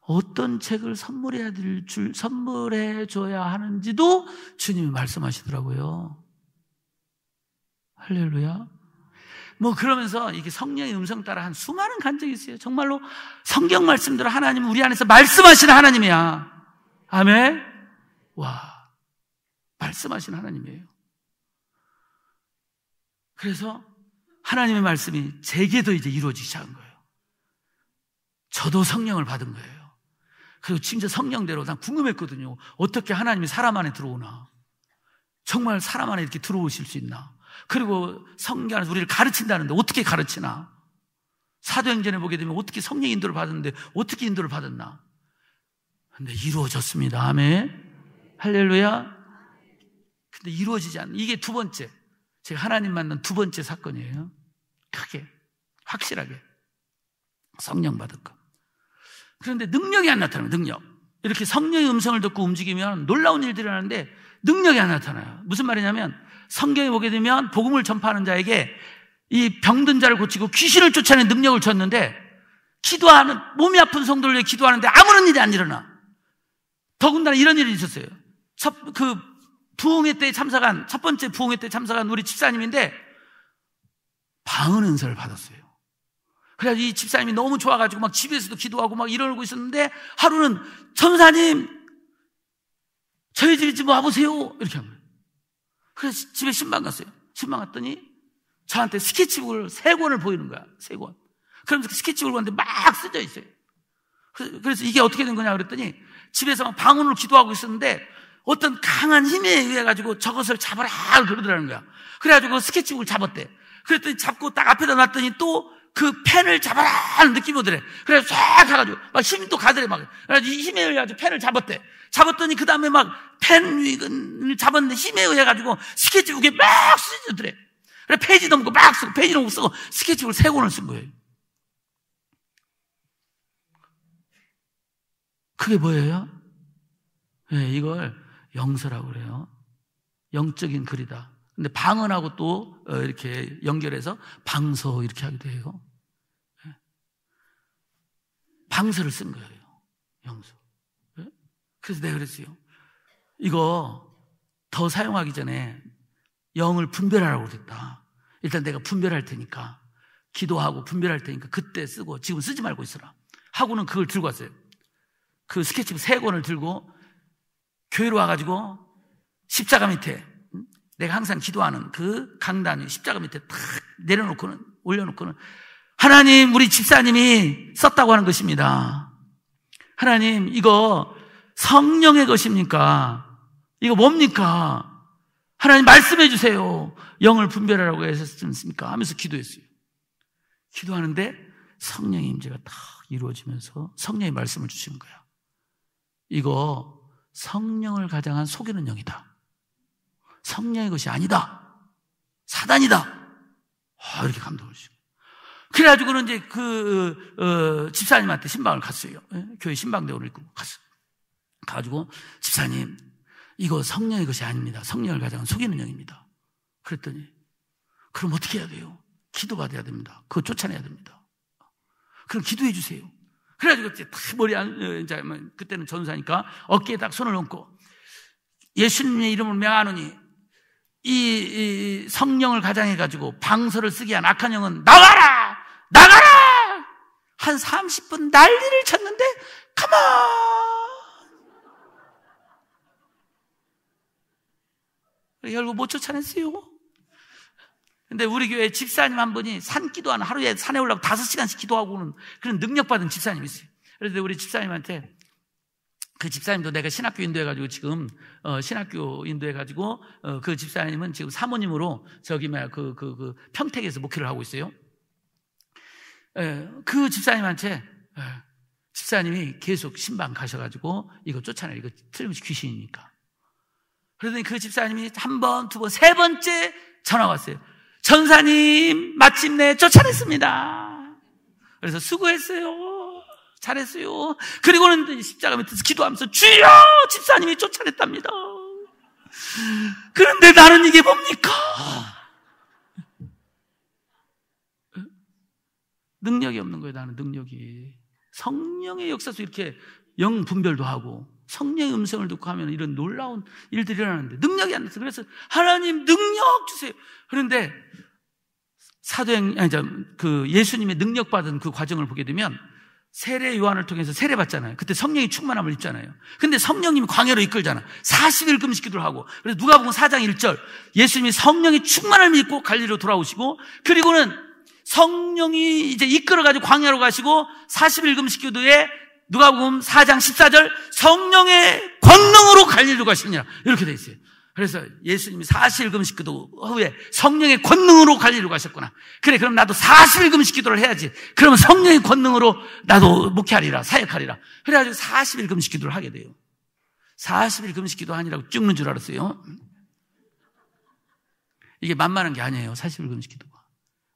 어떤 책을 선물해야 될 줄, 선물해 줘야 하는지도 주님이 말씀하시더라고요. 할렐루야. 뭐 그러면서 이게 성령의 음성 따라 한 수많은 간증이 있어요. 정말로 성경 말씀대로 하나님 우리 안에서 말씀하시는 하나님이야. 아멘. 와. 말씀하시는 하나님이에요. 그래서 하나님의 말씀이 제게도 이제 이루어지기 시작한 거예요. 저도 성령을 받은 거예요. 그리고 진짜 성령대로 난 궁금했거든요. 어떻게 하나님이 사람 안에 들어오나. 정말 사람 안에 이렇게 들어오실 수 있나. 그리고 성경은 우리를 가르친다는데 어떻게 가르치나? 사도행전에 보게 되면 어떻게 성령 인도를 받았는데 어떻게 인도를 받았나? 근데 이루어졌습니다. 아멘. 할렐루야. 근데 이루어지지 않는 이게 두 번째. 제가 하나님 만난 두 번째 사건이에요. 크게 확실하게 성령 받은 거. 그런데 능력이 안 나타나요. 능력. 이렇게 성령의 음성을 듣고 움직이면 놀라운 일들이 일어나는데 능력이 안 나타나요. 무슨 말이냐면 성경에 보게 되면 복음을 전파하는 자에게 이 병든 자를 고치고 귀신을 쫓아내는 능력을 줬는데 기도하는 몸이 아픈 성도를 위해 기도하는데 아무런 일이 안 일어나. 더군다나 이런 일이 있었어요. 첫 그 부흥회 때 참석한 첫 번째 부흥회 때 참석한 우리 집사님인데 방언 은사를 받았어요. 그래서 이 집사님이 너무 좋아가지고 막 집에서도 기도하고 막 이러고 있었는데 하루는 천사님 저희 집에 좀 와보세요 이렇게 한 거예요. 그래서 집에 신방 갔어요. 신방 갔더니 저한테 스케치북을 세 권을 보이는 거야. 세 권. 그러면서 그 스케치북을 보는데막 쓰여 있어요. 그래서 이게 어떻게 된 거냐 그랬더니 집에서 방언을 기도하고 있었는데 어떤 강한 힘에 의해 가지고 저것을 잡아라 그러더라는 거야. 그래가지고 그 스케치북을 잡았대. 그랬더니 잡고 딱 앞에다 놨더니 또 그 펜을 잡아라 하는 느낌이 오더래. 그래서 쫙 가가지고 막 힘이 또 가더래 막. 그래서 힘에 의해 가지고 펜을 잡았대. 잡았더니 그 다음에 막 펜을 위 잡았는데 힘에 의해 가지고 스케치북에 막 쓰더래. 여 그래 페이지 넘고 막 쓰고 페이지 넘고 쓰고 스케치북을 세 권을 쓴 거예요. 그게 뭐예요? 네, 이걸 영서라고 그래요. 영적인 글이다. 근데 방언하고 또 어, 이렇게 연결해서 방서 이렇게 하게 돼요. 예. 방서를 쓴 거예요. 영서. 그래서 내가 그랬어요. 이거 더 사용하기 전에 영을 분별하라고 그랬다. 일단 내가 분별할 테니까 기도하고 분별할 테니까 그때 쓰고 지금 쓰지 말고 있어라. 하고는 그걸 들고 왔어요. 그 스케치북 세 권을 들고 교회로 와가지고 십자가 밑에 내가 항상 기도하는 그 강단 십자가 밑에 탁 내려놓고는 올려놓고는 하나님 우리 집사님이 썼다고 하는 것입니다. 하나님 이거 성령의 것입니까? 이거 뭡니까? 하나님 말씀해 주세요. 영을 분별하라고 하셨습니까? 하면서 기도했어요. 기도하는데 성령의 임재가 딱 이루어지면서 성령의 말씀을 주시는 거야. 이거 성령을 가장한 속이는 영이다. 성령의 것이 아니다. 사단이다. 아, 이렇게 감동을 주시고. 그래가지고는 이제 그, 어, 집사님한테 신방을 갔어요. 예? 교회 신방대원을 입고 갔어요. 가지고 집사님 이거 성령의 것이 아닙니다. 성령을 가장 속이는 영입니다. 그랬더니 그럼 어떻게 해야 돼요? 기도받아야 됩니다. 그거 쫓아내야 됩니다. 그럼 기도해 주세요. 그래가지고 이 머리 안, 어, 이제 뭐 그때는 전사니까 어깨에 딱 손을 얹고 예수님의 이름을 명하노니 이, 이 성령을 가장해가지고 방서를 쓰게 한 악한 영은 나가라! 나가라! 한 30분 난리를 쳤는데 가만! 결국 못 쫓아냈어요. 근데 우리 교회 집사님 한 분이 산 기도하는 하루에 산에 올라가 다섯 시간씩 기도하고는 그런 능력받은 집사님이 있어요. 그래서 우리 집사님한테 그 집사님도 내가 신학교 인도해가지고 지금 어, 신학교 인도해가지고 어, 그 집사님은 지금 사모님으로 저기 뭐그그 그, 그 평택에서 목회를 하고 있어요. 에, 예, 그 집사님한테 에, 예, 집사님이 계속 신방 가셔가지고 이거 쫓아내 이거 틀림없이 귀신이니까 그러더니 그 집사님이 한 번, 두 번, 세 번째 전화 왔어요. 전사님, 마침내 쫓아냈습니다. 그래서 수고했어요. 잘했어요. 그리고는 십자가 밑에서 기도하면서 주여! 집사님이 쫓아냈답니다. 그런데 나는 이게 뭡니까? 능력이 없는 거예요, 나는 능력이. 성령의 역사 속 이렇게 영 분별도 하고 성령의 음성을 듣고 하면 이런 놀라운 일들이 일어나는데 능력이 안 돼서 그래서 하나님 능력 주세요. 그런데 사도행 아니 그 예수님의 능력 받은 그 과정을 보게 되면 세례 요한을 통해서 세례 받잖아요. 그때 성령이 충만함을 입잖아요. 근데 성령님이 광야로 이끌잖아. 40일 금식기도 하고. 그래서 누가 보면 4장 1절 예수님이 성령이 충만함을 입고 갈리로 돌아오시고 그리고는 성령이 이제 이끌어가지고 광야로 가시고 40일 금식기도에 누가복음 4장 14절 성령의 권능으로 갈릴리 가시니라 이렇게 돼 있어요. 그래서 예수님이 사실 금식 기도 후에 성령의 권능으로 갈리로 가셨구나. 그래, 그럼 나도 사실 금식 기도를 해야지. 그럼 성령의 권능으로 나도 목회하리라, 사역하리라. 그래가지고 40일 금식 기도를 하게 돼요. 40일 금식 기도 아니라고 죽는 줄 알았어요. 이게 만만한 게 아니에요. 40일 금식 기도가.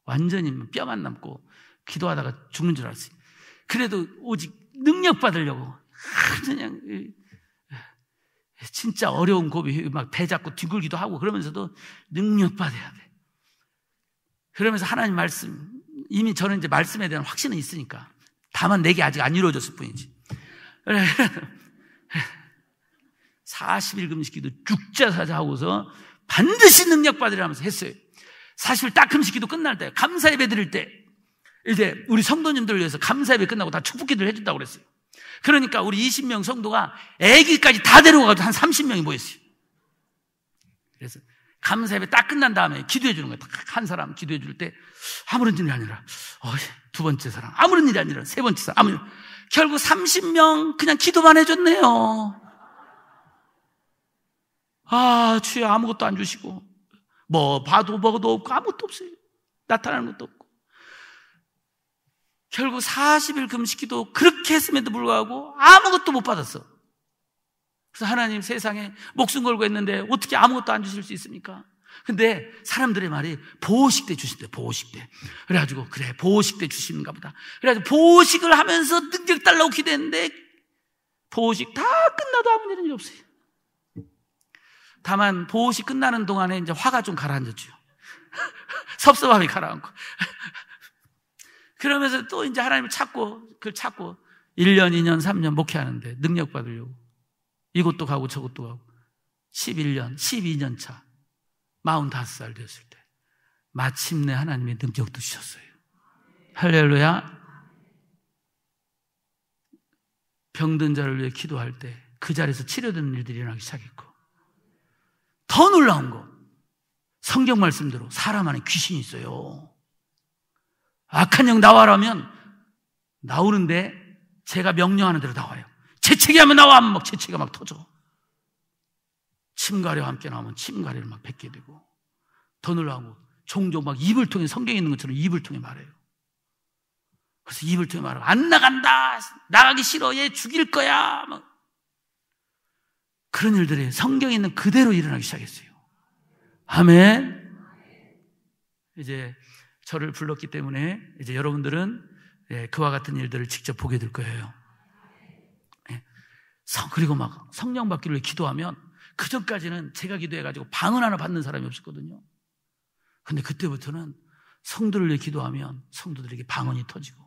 완전히 뼈만 남고 기도하다가 죽는 줄 알았어요. 그래도 오직 능력 받으려고. 그냥 예, 진짜 어려운 고비 막 배 잡고 뒹굴기도 하고 그러면서도 능력 받아야 돼. 그러면서 하나님 말씀 이미 저는 이제 말씀에 대한 확신은 있으니까 다만 내게 아직 안 이루어졌을 뿐이지. 40일 금식기도 죽자사자 하고서 반드시 능력 받으라면서 했어요. 사실 딱 금식기도 끝날 때 감사 예배 드릴 때 이제 우리 성도님들 위해서 감사예배 끝나고 다 축복기도를 해준다고 그랬어요. 그러니까 우리 20명 성도가 애기까지 다 데려가도 한 30명이 모였어요. 그래서 감사예배 딱 끝난 다음에 기도해 주는 거예요. 딱 한 사람 기도해 줄 때 아무런 일이 아니라 어이, 두 번째 사람 아무런 일이 아니라 세 번째 사람 아무런 결국 30명 그냥 기도만 해줬네요. 아 주여 아무것도 안 주시고 뭐 봐도 먹어도 없고 아무것도 없어요. 나타나는 것도 없고. 결국 40일 금식기도 그렇게 했음에도 불구하고 아무것도 못 받았어. 그래서 하나님 세상에 목숨 걸고 했는데 어떻게 아무것도 안 주실 수 있습니까? 근데 사람들의 말이 보호식 때 주신대, 보호식 때. 그래가지고, 그래, 보호식 때 주시는가 보다. 그래가지고 보호식을 하면서 능력 달라고 기대했는데, 보호식 다 끝나도 아무 일은 없어요. 다만, 보호식 끝나는 동안에 이제 화가 좀 가라앉았죠. 섭섭함이 가라앉고. 그러면서 또 이제 하나님을 찾고, 그걸 찾고, 1년, 2년, 3년 목회하는데 능력 받으려고. 이것도 가고 저것도 가고. 11년, 12년 차. 45살 되었을 때. 마침내 하나님의 능력도 주셨어요. 할렐루야. 병든 자를 위해 기도할 때 그 자리에서 치료되는 일들이 일어나기 시작했고. 더 놀라운 거. 성경 말씀대로 사람 안에 귀신이 있어요. 악한 영 나와라면 나오는데 제가 명령하는 대로 나와요. 채찍이 하면 나와 하면 막채기가막 터져. 침가려 함께 나오면 침가려를막 뱉게 되고 더 놀라고 종종 막 입을 통해 성경에 있는 것처럼 입을 통해 말해요. 그래서 입을 통해 말하고 안 나간다. 나가기 싫어. 얘 죽일 거야. 막 그런 일들이 성경에 있는 그대로 일어나기 시작했어요. 아멘. 이제 저를 불렀기 때문에 이제 여러분들은 예, 그와 같은 일들을 직접 보게 될 거예요. 예. 그리고 막 성령 받기를 기도하면 그 전까지는 제가 기도해가지고 방언 하나 받는 사람이 없었거든요. 근데 그때부터는 성도를 위해 기도하면 성도들에게 방언이 터지고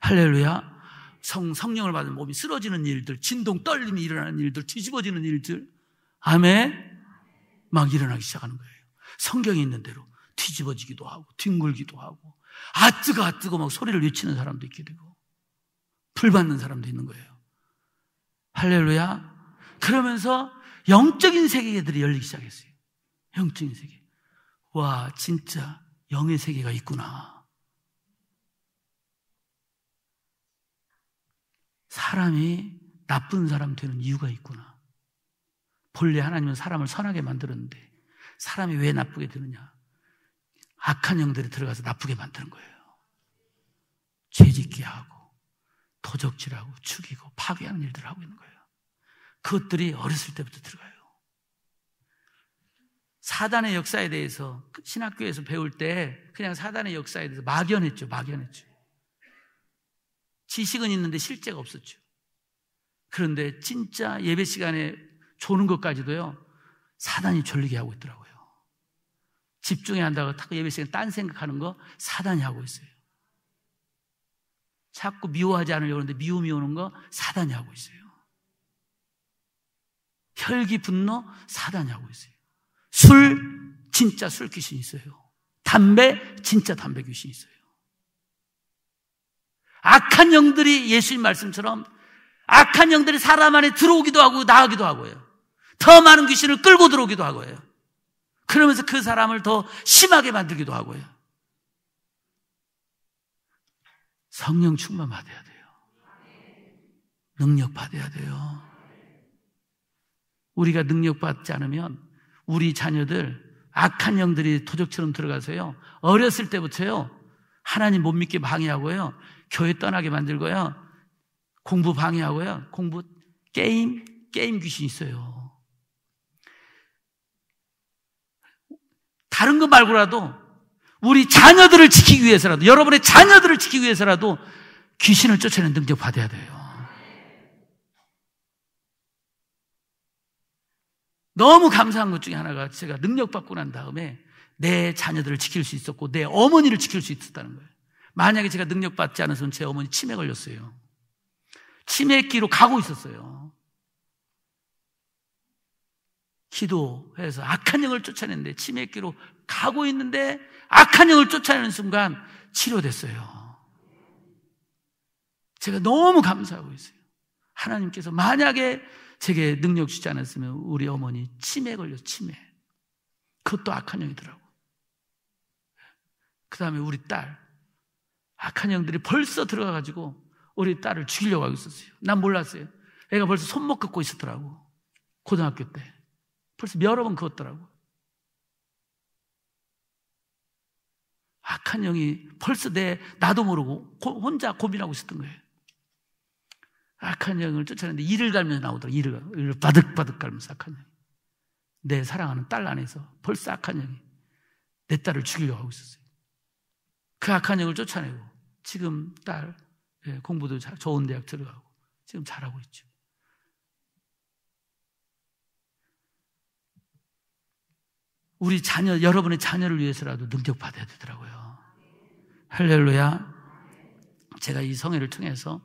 할렐루야 성, 성령을 받은 몸이 쓰러지는 일들 진동 떨림이 일어나는 일들 뒤집어지는 일들 아멘 막 일어나기 시작하는 거예요 성경에 있는 대로 뒤집어지기도 하고 뒹굴기도 하고 아 뜨거 아 뜨거 막 소리를 외치는 사람도 있게 되고 불 받는 사람도 있는 거예요. 할렐루야. 그러면서 영적인 세계들이 열리기 시작했어요. 영적인 세계. 와, 진짜 영의 세계가 있구나. 사람이 나쁜 사람 되는 이유가 있구나. 본래 하나님은 사람을 선하게 만들었는데 사람이 왜 나쁘게 되느냐? 악한 영들이 들어가서 나쁘게 만드는 거예요. 죄짓게 하고 도적질하고 죽이고 파괴하는 일들을 하고 있는 거예요. 그것들이 어렸을 때부터 들어가요. 사단의 역사에 대해서 신학교에서 배울 때 그냥 사단의 역사에 대해서 막연했죠. 막연했죠. 지식은 있는데 실제가 없었죠. 그런데 진짜 예배 시간에 조는 것까지도요. 사단이 졸리게 하고 있더라고요. 집중해야 한다고 탁 예배 시간에 딴 생각하는 거 사단이 하고 있어요. 자꾸 미워하지 않으려고 하는데 미움이 오는 거 사단이 하고 있어요. 혈기 분노 사단이 하고 있어요. 술 진짜 술 귀신 있어요. 담배 진짜 담배 귀신 있어요. 악한 영들이 예수님 말씀처럼 악한 영들이 사람 안에 들어오기도 하고 나가기도 하고요. 더 많은 귀신을 끌고 들어오기도 하고요. 그러면서 그 사람을 더 심하게 만들기도 하고요. 성령 충만 받아야 돼요. 능력 받아야 돼요. 우리가 능력 받지 않으면 우리 자녀들 악한 영들이 도적처럼 들어가서요. 어렸을 때부터요. 하나님 못 믿게 방해하고요. 교회 떠나게 만들고요. 공부 방해하고요. 공부 게임 게임 귀신 있어요. 다른 거 말고라도 우리 자녀들을 지키기 위해서라도 여러분의 자녀들을 지키기 위해서라도 귀신을 쫓아내는 능력 받아야 돼요. 너무 감사한 것 중에 하나가 제가 능력 받고 난 다음에 내 자녀들을 지킬 수 있었고 내 어머니를 지킬 수 있었다는 거예요. 만약에 제가 능력 받지 않았으면 제 어머니 치매 걸렸어요. 치매기로 가고 있었어요. 기도해서 악한 영을 쫓아내는데 치매기로 가고 있는데 악한 영을 쫓아내는 순간 치료됐어요. 제가 너무 감사하고 있어요. 하나님께서 만약에 제게 능력 주지 않았으면 우리 어머니 치매 걸려 치매. 그것도 악한 영이더라고. 그 다음에 우리 딸. 악한 영들이 벌써 들어가가지고 우리 딸을 죽이려고 하고 있었어요. 난 몰랐어요. 애가 벌써 손목 긋고 있었더라고. 고등학교 때. 벌써 여러 번 그었더라고. 악한 영이 벌써 내 나도 모르고 고, 혼자 고민하고 있었던 거예요. 악한 영을 쫓아내는데 이를 갈면서 나오더라. 이를, 이를 바득바득 갈면서 악한 영이. 내 사랑하는 딸 안에서 벌써 악한 영이 내 딸을 죽이려고 하고 있었어요. 그 악한 영을 쫓아내고 지금 딸 예, 공부도 잘, 좋은 대학 들어가고 지금 잘하고 있죠. 우리 자녀, 여러분의 자녀를 위해서라도 능력받아야 되더라고요. 할렐루야. 제가 이 성회를 통해서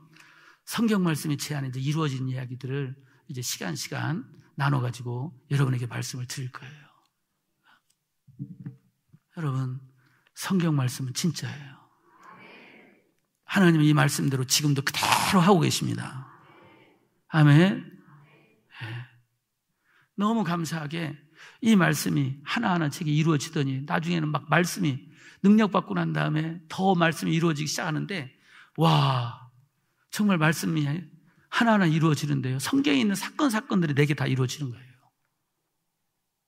성경 말씀이 제 안에 이루어진 이야기들을 이제 시간 시간 나눠가지고 여러분에게 말씀을 드릴 거예요. 여러분, 성경 말씀은 진짜예요. 하나님이 이 말씀대로 지금도 그대로 하고 계십니다. 아멘. 네. 너무 감사하게 이 말씀이 하나하나 책이 이루어지더니 나중에는 막 말씀이 능력받고 난 다음에 더 말씀이 이루어지기 시작하는데 와 정말 말씀이 하나하나 이루어지는데요. 성경에 있는 사건 사건들이 내게 다 이루어지는 거예요.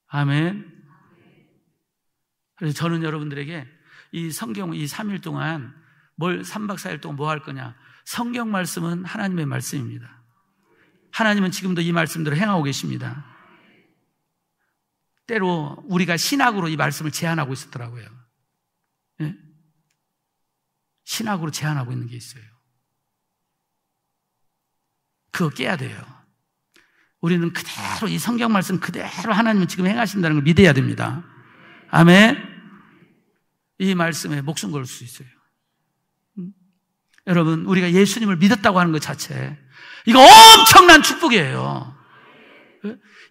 아멘. 그래서 저는 여러분들에게 이 성경 이 3일 동안 뭘 3박 4일 동안 뭐 할 거냐? 성경 말씀은 하나님의 말씀입니다. 하나님은 지금도 이 말씀대로 행하고 계십니다. 때로 우리가 신학으로 이 말씀을 제안하고 있었더라고요. 예? 신학으로 제안하고 있는 게 있어요. 그거 깨야 돼요. 우리는 그대로 이 성경 말씀 그대로 하나님은 지금 행하신다는 걸 믿어야 됩니다. 아멘. 이 말씀에 목숨 걸 수 있어요. 음? 여러분, 우리가 예수님을 믿었다고 하는 것 자체, 이거 엄청난 축복이에요.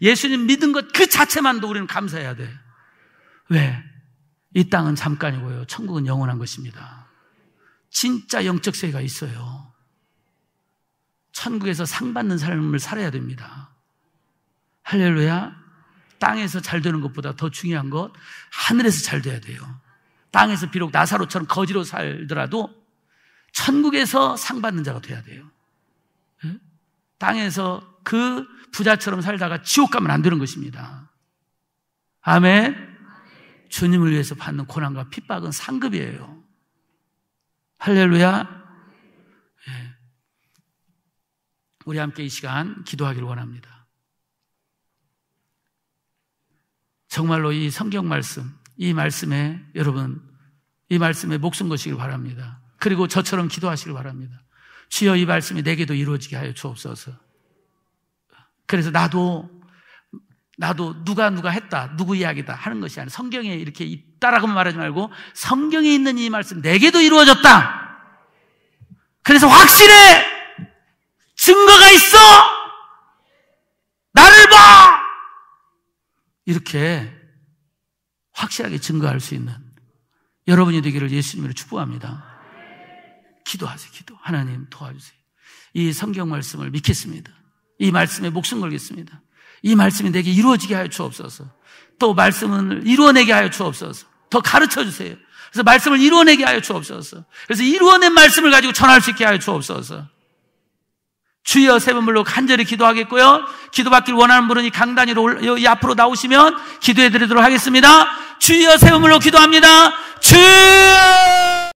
예수님 믿은 것 그 자체만도 우리는 감사해야 돼. 왜? 이 땅은 잠깐이고요. 천국은 영원한 것입니다. 진짜 영적 세계가 있어요. 천국에서 상 받는 삶을 살아야 됩니다. 할렐루야. 땅에서 잘 되는 것보다 더 중요한 것, 하늘에서 잘 돼야 돼요. 땅에서 비록 나사로처럼 거지로 살더라도 천국에서 상 받는 자가 돼야 돼요. 예? 땅에서 그 부자처럼 살다가 지옥 가면 안 되는 것입니다. 아멘. 주님을 위해서 받는 고난과 핍박은 상급이에요. 할렐루야. 예. 우리 함께 이 시간 기도하기를 원합니다. 정말로 이 성경 말씀, 이 말씀에 여러분, 이 말씀에 목숨 거시길 바랍니다. 그리고 저처럼 기도하시길 바랍니다. 주여 이 말씀이 내게도 이루어지게 하여 주옵소서. 그래서 나도 나도 누가 누가 했다 누구 이야기다 하는 것이 아니라 성경에 이렇게 있다라고 말하지 말고 성경에 있는 이 말씀 내게도 이루어졌다. 그래서 확실해 증거가 있어 나를 봐 이렇게 확실하게 증거할 수 있는 여러분이 되기를 예수님으로 축복합니다. 기도하세요, 기도. 하나님 도와주세요. 이 성경 말씀을 믿겠습니다. 이 말씀에 목숨 걸겠습니다. 이 말씀이 내게 이루어지게 하여 주옵소서. 또 말씀을 이루어내게 하여 주옵소서. 더 가르쳐 주세요. 그래서 말씀을 이루어내게 하여 주옵소서. 그래서 이루어낸 말씀을 가지고 전할 수 있게 하여 주옵소서. 주여 세 번물로 간절히 기도하겠고요. 기도받길 원하는 분은 이 강단위로 이 앞으로 나오시면 기도해 드리도록 하겠습니다. 주여 세 번물로 기도합니다. 주여!